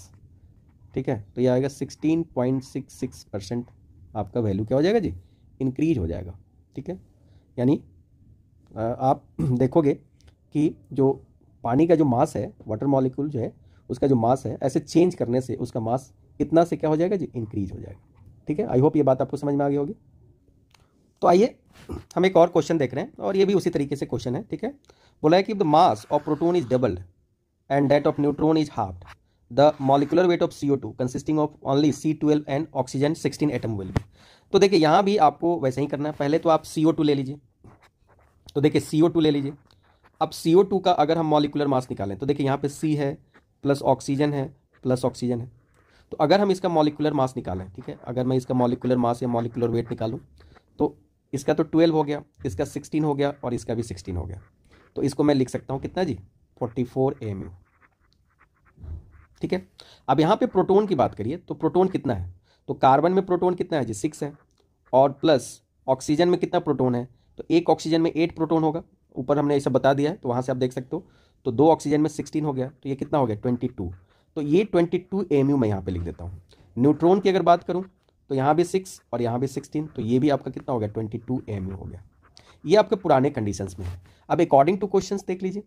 ठीक है तो ये आएगा sixteen point six six percent आपका वैल्यू क्या हो जाएगा जी इंक्रीज हो जाएगा ठीक है यानी आप देखोगे कि जो पानी का जो मास है वाटर मॉलिक्यूल जो है उसका जो मास है ऐसे चेंज करने से उसका मास इतना से क्या हो जाएगा जी इंक्रीज हो जाएगा ठीक है आई होप ये बात आपको समझ में आ गई होगी तो आइए हम एक और क्वेश्चन देख रहे हैं और ये भी उसी तरीके से क्वेश्चन है ठीक है बोला है कि the mass of proton is double and that of neutron is half the molecular weight of C O two consisting of only C twelve and oxygen sixteen atom will be तो देखिए यहाँ भी आपको वैसे ही करना है पहले तो आप सी ओ टू ले लीजिए तो देखिए सी ओ टू ले लीजिए अब सी ओ टू का अगर हम मॉलिकुलर मास निकालें तो देखिए यहाँ पे सी है प्लस ऑक्सीजन है प्लस ऑक्सीजन है तो अगर हम इसका मॉलिकुलर मास निकालें ठीक है अगर मैं इसका मॉलिकुलर मास या मॉलिकुलर वेट निकालूँ तो इसका तो ट्वेल्व हो गया इसका सिक्सटीन हो गया और इसका भी सिक्सटीन हो गया तो इसको मैं लिख सकता हूँ कितना जी फोर्टी फोर एम यू ठीक है अब यहाँ पे प्रोटोन की बात करिए तो प्रोटोन कितना है तो कार्बन में प्रोटोन कितना है जी सिक्स है और प्लस ऑक्सीजन में कितना प्रोटोन है तो एक ऑक्सीजन में एट प्रोटोन होगा ऊपर हमने ऐसा बता दिया है तो वहाँ से आप देख सकते हो तो दो ऑक्सीजन में सिक्सटीन हो गया तो ये कितना हो गया ट्वेंटी टू तो ये ट्वेंटी टू मैं यहाँ पर लिख देता हूँ न्यूट्रॉन की अगर बात करूँ तो यहाँ भी सिक्स और यहाँ भी सिक्सटीन तो ये भी आपका कितना हो गया ट्वेंटी टू एम हो गया ये आपके पुराने कंडीशंस में है अब अकॉर्डिंग टू क्वेश्चंस देख लीजिए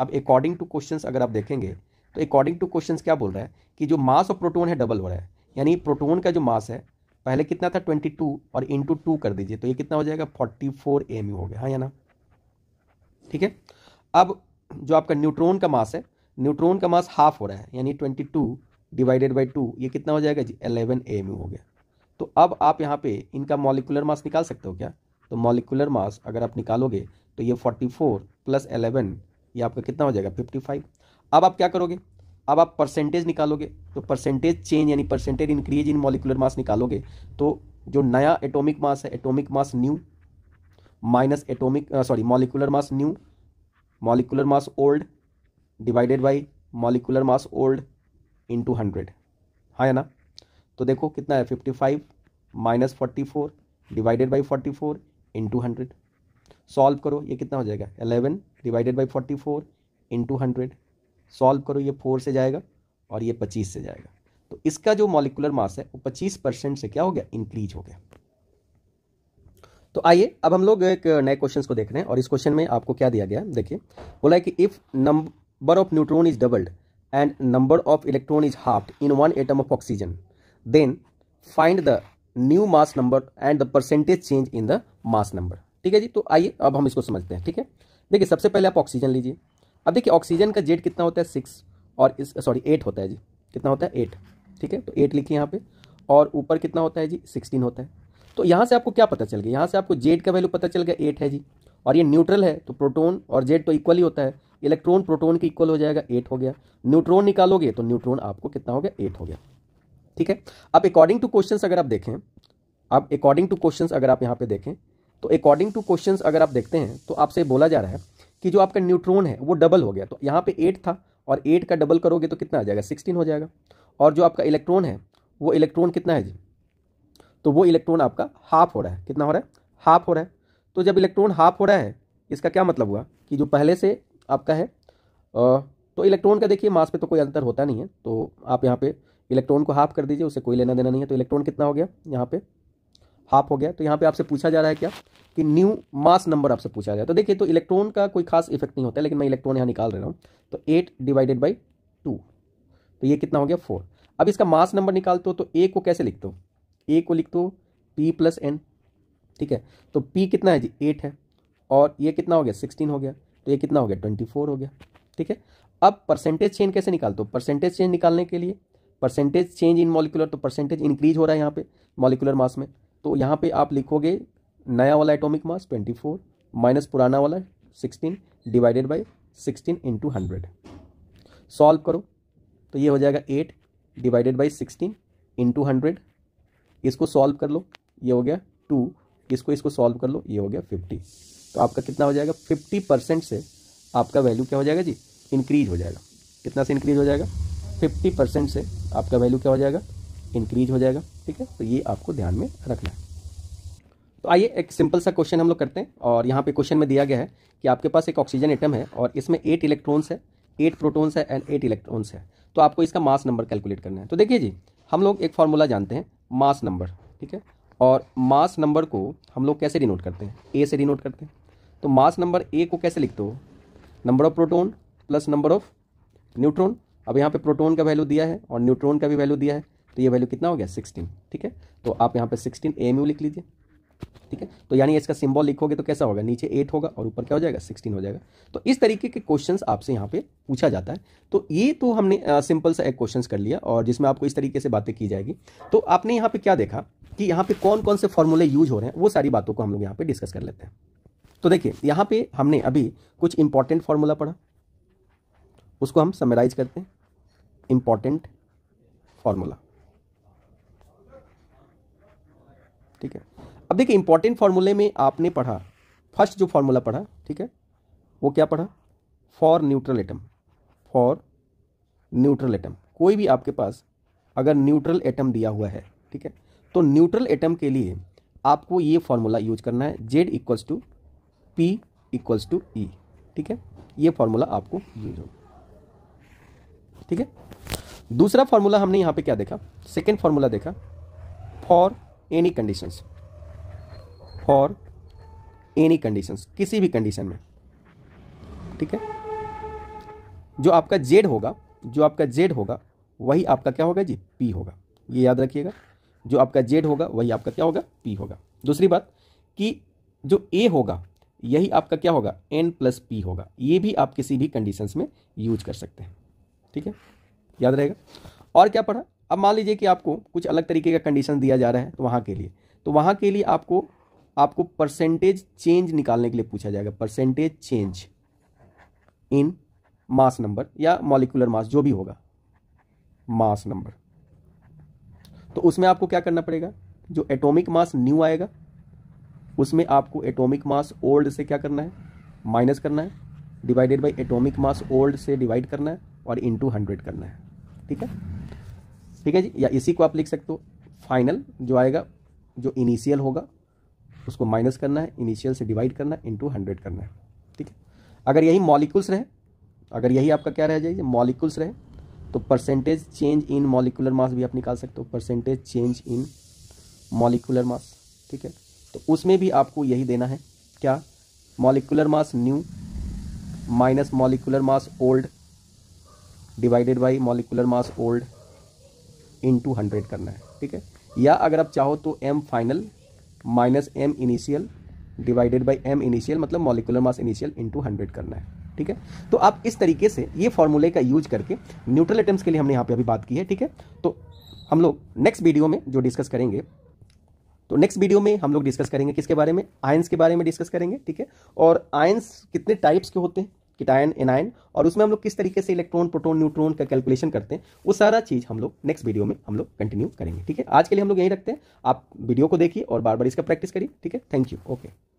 अब अकॉर्डिंग टू क्वेश्चंस अगर आप देखेंगे तो अकॉर्डिंग टू क्वेश्चंस क्या बोल रहा है कि जो मास ऑफ प्रोटोन है डबल हो रहा है यानी प्रोटोन का जो मास है पहले कितना था ट्वेंटी टू और इंटू टू कर दीजिए तो ये कितना हो जाएगा फोर्टी फोर एम हो गया हाँ या ना ठीक है अब जो आपका न्यूट्रॉन का मास है न्यूट्रॉन का मास हाफ हो रहा है यानी twenty two divided by two ये कितना हो जाएगा जी एलेवन एम हो गया तो अब आप यहाँ पे इनका मॉलिकुलर मास निकाल सकते हो क्या तो मॉलिकुलर मास अगर आप निकालोगे तो ये 44 प्लस एलेवन ये आपका कितना हो जाएगा 55 अब आप क्या करोगे अब आप परसेंटेज निकालोगे तो परसेंटेज चेंज यानी percentage increase in molecular mass निकालोगे तो जो नया एटॉमिक मास है atomic mass new minus atomic sorry molecular mass new molecular mass old divided by molecular mass old into hundred हाँ या ना तो देखो कितना है fifty five minus forty four divided by forty four into hundred solve करो ये कितना हो जाएगा eleven divided by forty four into hundred solve करो ये फोर से जाएगा और ये पच्चीस से जाएगा तो इसका जो मॉलिकुलर मास है वो पच्चीस परसेंट से क्या हो गया इंक्रीज हो गया तो आइए अब हम लोग एक नए क्वेश्चन को देख रहे हैं और इस क्वेश्चन में आपको क्या दिया गया देखिए बोला है कि if number of neutron is doubled and number of electron is half in one atom of oxygen then find the new mass number and the percentage change in the mass number ठीक है जी तो आइए अब हम इसको समझते हैं ठीक है देखिए सबसे पहले आप ऑक्सीजन लीजिए अब देखिए ऑक्सीजन का जेड कितना होता है सिक्स और इस सॉरी एट होता है जी कितना होता है एट ठीक है तो एट लिखिए यहाँ पे और ऊपर कितना होता है जी सिक्सटीन होता है तो यहाँ से आपको क्या पता चल गया यहाँ से आपको जेड का वैल्यू पता चल गया एट है जी और ये न्यूट्रल है तो प्रोटोन और जेड तो इक्वल ही होता है इलेक्ट्रॉन प्रोटोन के इक्वल हो जाएगा एट हो गया न्यूट्रॉन निकालोगे तो न्यूट्रॉन आपको कितना हो गया एट हो गया ठीक है अब अकॉर्डिंग टू क्वेश्चन अगर आप देखें अब अकॉर्डिंग टू क्वेश्चन अगर आप यहाँ पे देखें तो अकॉर्डिंग टू क्वेश्चन अगर आप देखते हैं तो आपसे बोला जा रहा है कि जो आपका न्यूट्रॉन है वो डबल हो गया तो यहाँ पे एट था और एट का डबल करोगे तो कितना आ जाएगा सिक्सटीन हो जाएगा और जो आपका इलेक्ट्रॉन है वो इलेक्ट्रॉन कितना है जी तो वो इलेक्ट्रॉन आपका हाफ हो रहा है कितना हो रहा है हाफ हो रहा है तो जब इलेक्ट्रॉन हाफ हो रहा है इसका क्या मतलब हुआ कि जो पहले से आपका है तो इलेक्ट्रॉन का देखिए मास पे तो कोई अंतर होता नहीं है तो आप यहाँ पे इलेक्ट्रॉन को हाफ कर दीजिए उसे कोई लेना देना नहीं है तो इलेक्ट्रॉन कितना हो गया यहाँ पे हाफ हो गया तो यहाँ पे आपसे पूछा जा रहा है क्या कि न्यू मास नंबर आपसे पूछा गया तो देखिए तो इलेक्ट्रॉन का कोई खास इफेक्ट नहीं होता है लेकिन मैं इलेक्ट्रॉन यहाँ निकाल रहा हूँ तो एट डिवाइडेड बाई टू तो ये कितना हो गया फोर अब इसका मास नंबर निकालते हो तो ए को कैसे लिखते हो ए को लिखते हो पी प्लस एन ठीक है तो पी कितना है जी एट है और ये कितना हो गया सिक्सटीन हो गया तो ये कितना हो गया ट्वेंटी फोर हो गया ठीक है अब परसेंटेज चेंज कैसे निकालते हो परसेंटेज चेंज निकालने के लिए परसेंटेज चेंज इन मॉलिकुलर तो परसेंटेज इंक्रीज हो रहा है यहाँ पे मॉलिकुलर मास में तो यहाँ पे आप लिखोगे नया वाला एटॉमिक मास 24 माइनस पुराना वाला 16 divided by 16 into hundred solve करो तो ये हो जाएगा 8 डिवाइडेड बाई 16 इंटू हंड्रेड इसको सॉल्व कर लो ये हो गया 2 इसको इसको सॉल्व कर लो ये हो गया 50 तो आपका कितना हो जाएगा 50 परसेंट से आपका वैल्यू क्या हो जाएगा जी इंक्रीज हो जाएगा कितना से इंक्रीज हो जाएगा फिफ्टी परसेंट से आपका वैल्यू क्या हो जाएगा इंक्रीज हो जाएगा ठीक है तो ये आपको ध्यान में रखना है तो आइए एक सिंपल सा क्वेश्चन हम लोग करते हैं और यहाँ पे क्वेश्चन में दिया गया है कि आपके पास एक ऑक्सीजन आइटम है और इसमें एट इलेक्ट्रॉन्स है एट प्रोटोन्स है एंड एट इलेक्ट्रॉन्स है तो आपको इसका मास नंबर कैलकुलेट करना है तो देखिए जी हम लोग एक फार्मूला जानते हैं मास नंबर ठीक है और मास नंबर को हम लोग कैसे डिनोट करते हैं ए से डिनोट करते हैं तो मास नंबर ए को कैसे लिखते हो number of proton plus number of neutron अब यहाँ पे प्रोटोन का वैल्यू दिया है और न्यूट्रॉन का भी वैल्यू दिया है तो ये वैल्यू कितना हो गया सिक्सटीन ठीक है तो आप यहाँ पे सिक्सटीन एम लिख लीजिए ठीक है तो यानी इसका सिंबल लिखोगे तो कैसा होगा नीचे एट होगा और ऊपर क्या हो जाएगा सिक्सटीन हो जाएगा तो इस तरीके के क्वेश्चन आपसे यहाँ पे पूछा जाता है तो ये तो हमने सिंपल सा एक क्वेश्चन कर लिया और जिसमें आपको इस तरीके से बातें की जाएगी तो आपने यहाँ पर क्या देखा कि यहाँ पर कौन कौन से फॉर्मूले यूज हो रहे हैं वो सारी बातों को हम लोग यहाँ पर डिस्कस कर लेते हैं तो देखिए यहाँ पे हमने अभी कुछ इंपॉर्टेंट फॉर्मूला पढ़ा उसको हम समराइज करते हैं इम्पॉर्टेंट फार्मूला ठीक है अब देखिए इंपॉर्टेंट फार्मूले में आपने पढ़ा फर्स्ट जो फार्मूला पढ़ा ठीक है वो क्या पढ़ा for neutral atom for neutral atom कोई भी आपके पास अगर न्यूट्रल एटम दिया हुआ है ठीक है तो न्यूट्रल एटम के लिए आपको ये फार्मूला यूज करना है Z equals to P equals to E ठीक है ये फार्मूला आपको यूज होगा ठीक है दूसरा फॉर्मूला हमने यहां पे क्या देखा सेकेंड फॉर्मूला देखा for any conditions for any conditions किसी भी कंडीशन में ठीक है जो आपका जेड होगा जो आपका जेड होगा वही आपका क्या होगा जी पी होगा ये याद रखिएगा जो आपका जेड होगा वही आपका क्या होगा पी होगा दूसरी बात कि जो ए होगा यही आपका क्या होगा एन प्लस पी होगा ये भी आप किसी भी कंडीशंस में यूज कर सकते हैं ठीक है याद रहेगा और क्या पढ़ा अब मान लीजिए कि आपको कुछ अलग तरीके का कंडीशन दिया जा रहा है तो वहाँ के लिए तो वहाँ के लिए आपको आपको परसेंटेज चेंज निकालने के लिए पूछा जाएगा percentage change in mass number या मॉलिकुलर मास जो भी होगा मास नंबर तो उसमें आपको क्या करना पड़ेगा जो एटॉमिक मास न्यू आएगा उसमें आपको एटॉमिक मास ओल्ड से क्या करना है माइनस करना है divided by atomic mass old से डिवाइड करना है और इंटू हंड्रेड करना है ठीक है ठीक है जी या इसी को आप लिख सकते हो फाइनल जो आएगा जो इनिशियल होगा उसको माइनस करना है इनिशियल से डिवाइड करना है इंटू हंड्रेड करना है ठीक है अगर यही मॉलिकुल्स रहे अगर यही आपका क्या रह जाए मॉलिकुल्स रहे तो percentage change in molecular mass भी आप निकाल सकते हो percentage change in molecular mass ठीक है तो उसमें भी आपको यही देना है क्या molecular mass new minus molecular mass old divided by molecular mass old into hundred करना है ठीक है या अगर आप चाहो तो M final minus M initial divided by M initial मतलब molecular mass initial into hundred करना है ठीक है तो आप इस तरीके से ये फॉर्मूले का यूज करके न्यूट्रल एटम्स के लिए हमने यहाँ पे अभी बात की है ठीक है तो हम लोग नेक्स्ट वीडियो में जो डिस्कस करेंगे तो नेक्स्ट वीडियो में हम लोग डिस्कस करेंगे किसके बारे में आयंस के बारे में डिस्कस करेंगे ठीक है और आयंस कितने टाइप्स के होते हैं किटायन एनायन और उसमें हम लोग किस तरीके से इलेक्ट्रॉन प्रोटोन न्यूट्रॉन का कैलकुलेशन करते हैं वो सारा चीज़ हम लोग नेक्स्ट वीडियो में हम लोग कंटिन्यू करेंगे ठीक है आज के लिए हम लोग यहीं रखते हैं आप वीडियो को देखिए और बार बार इसका प्रैक्टिस करिए ठीक है थैंक यू ओके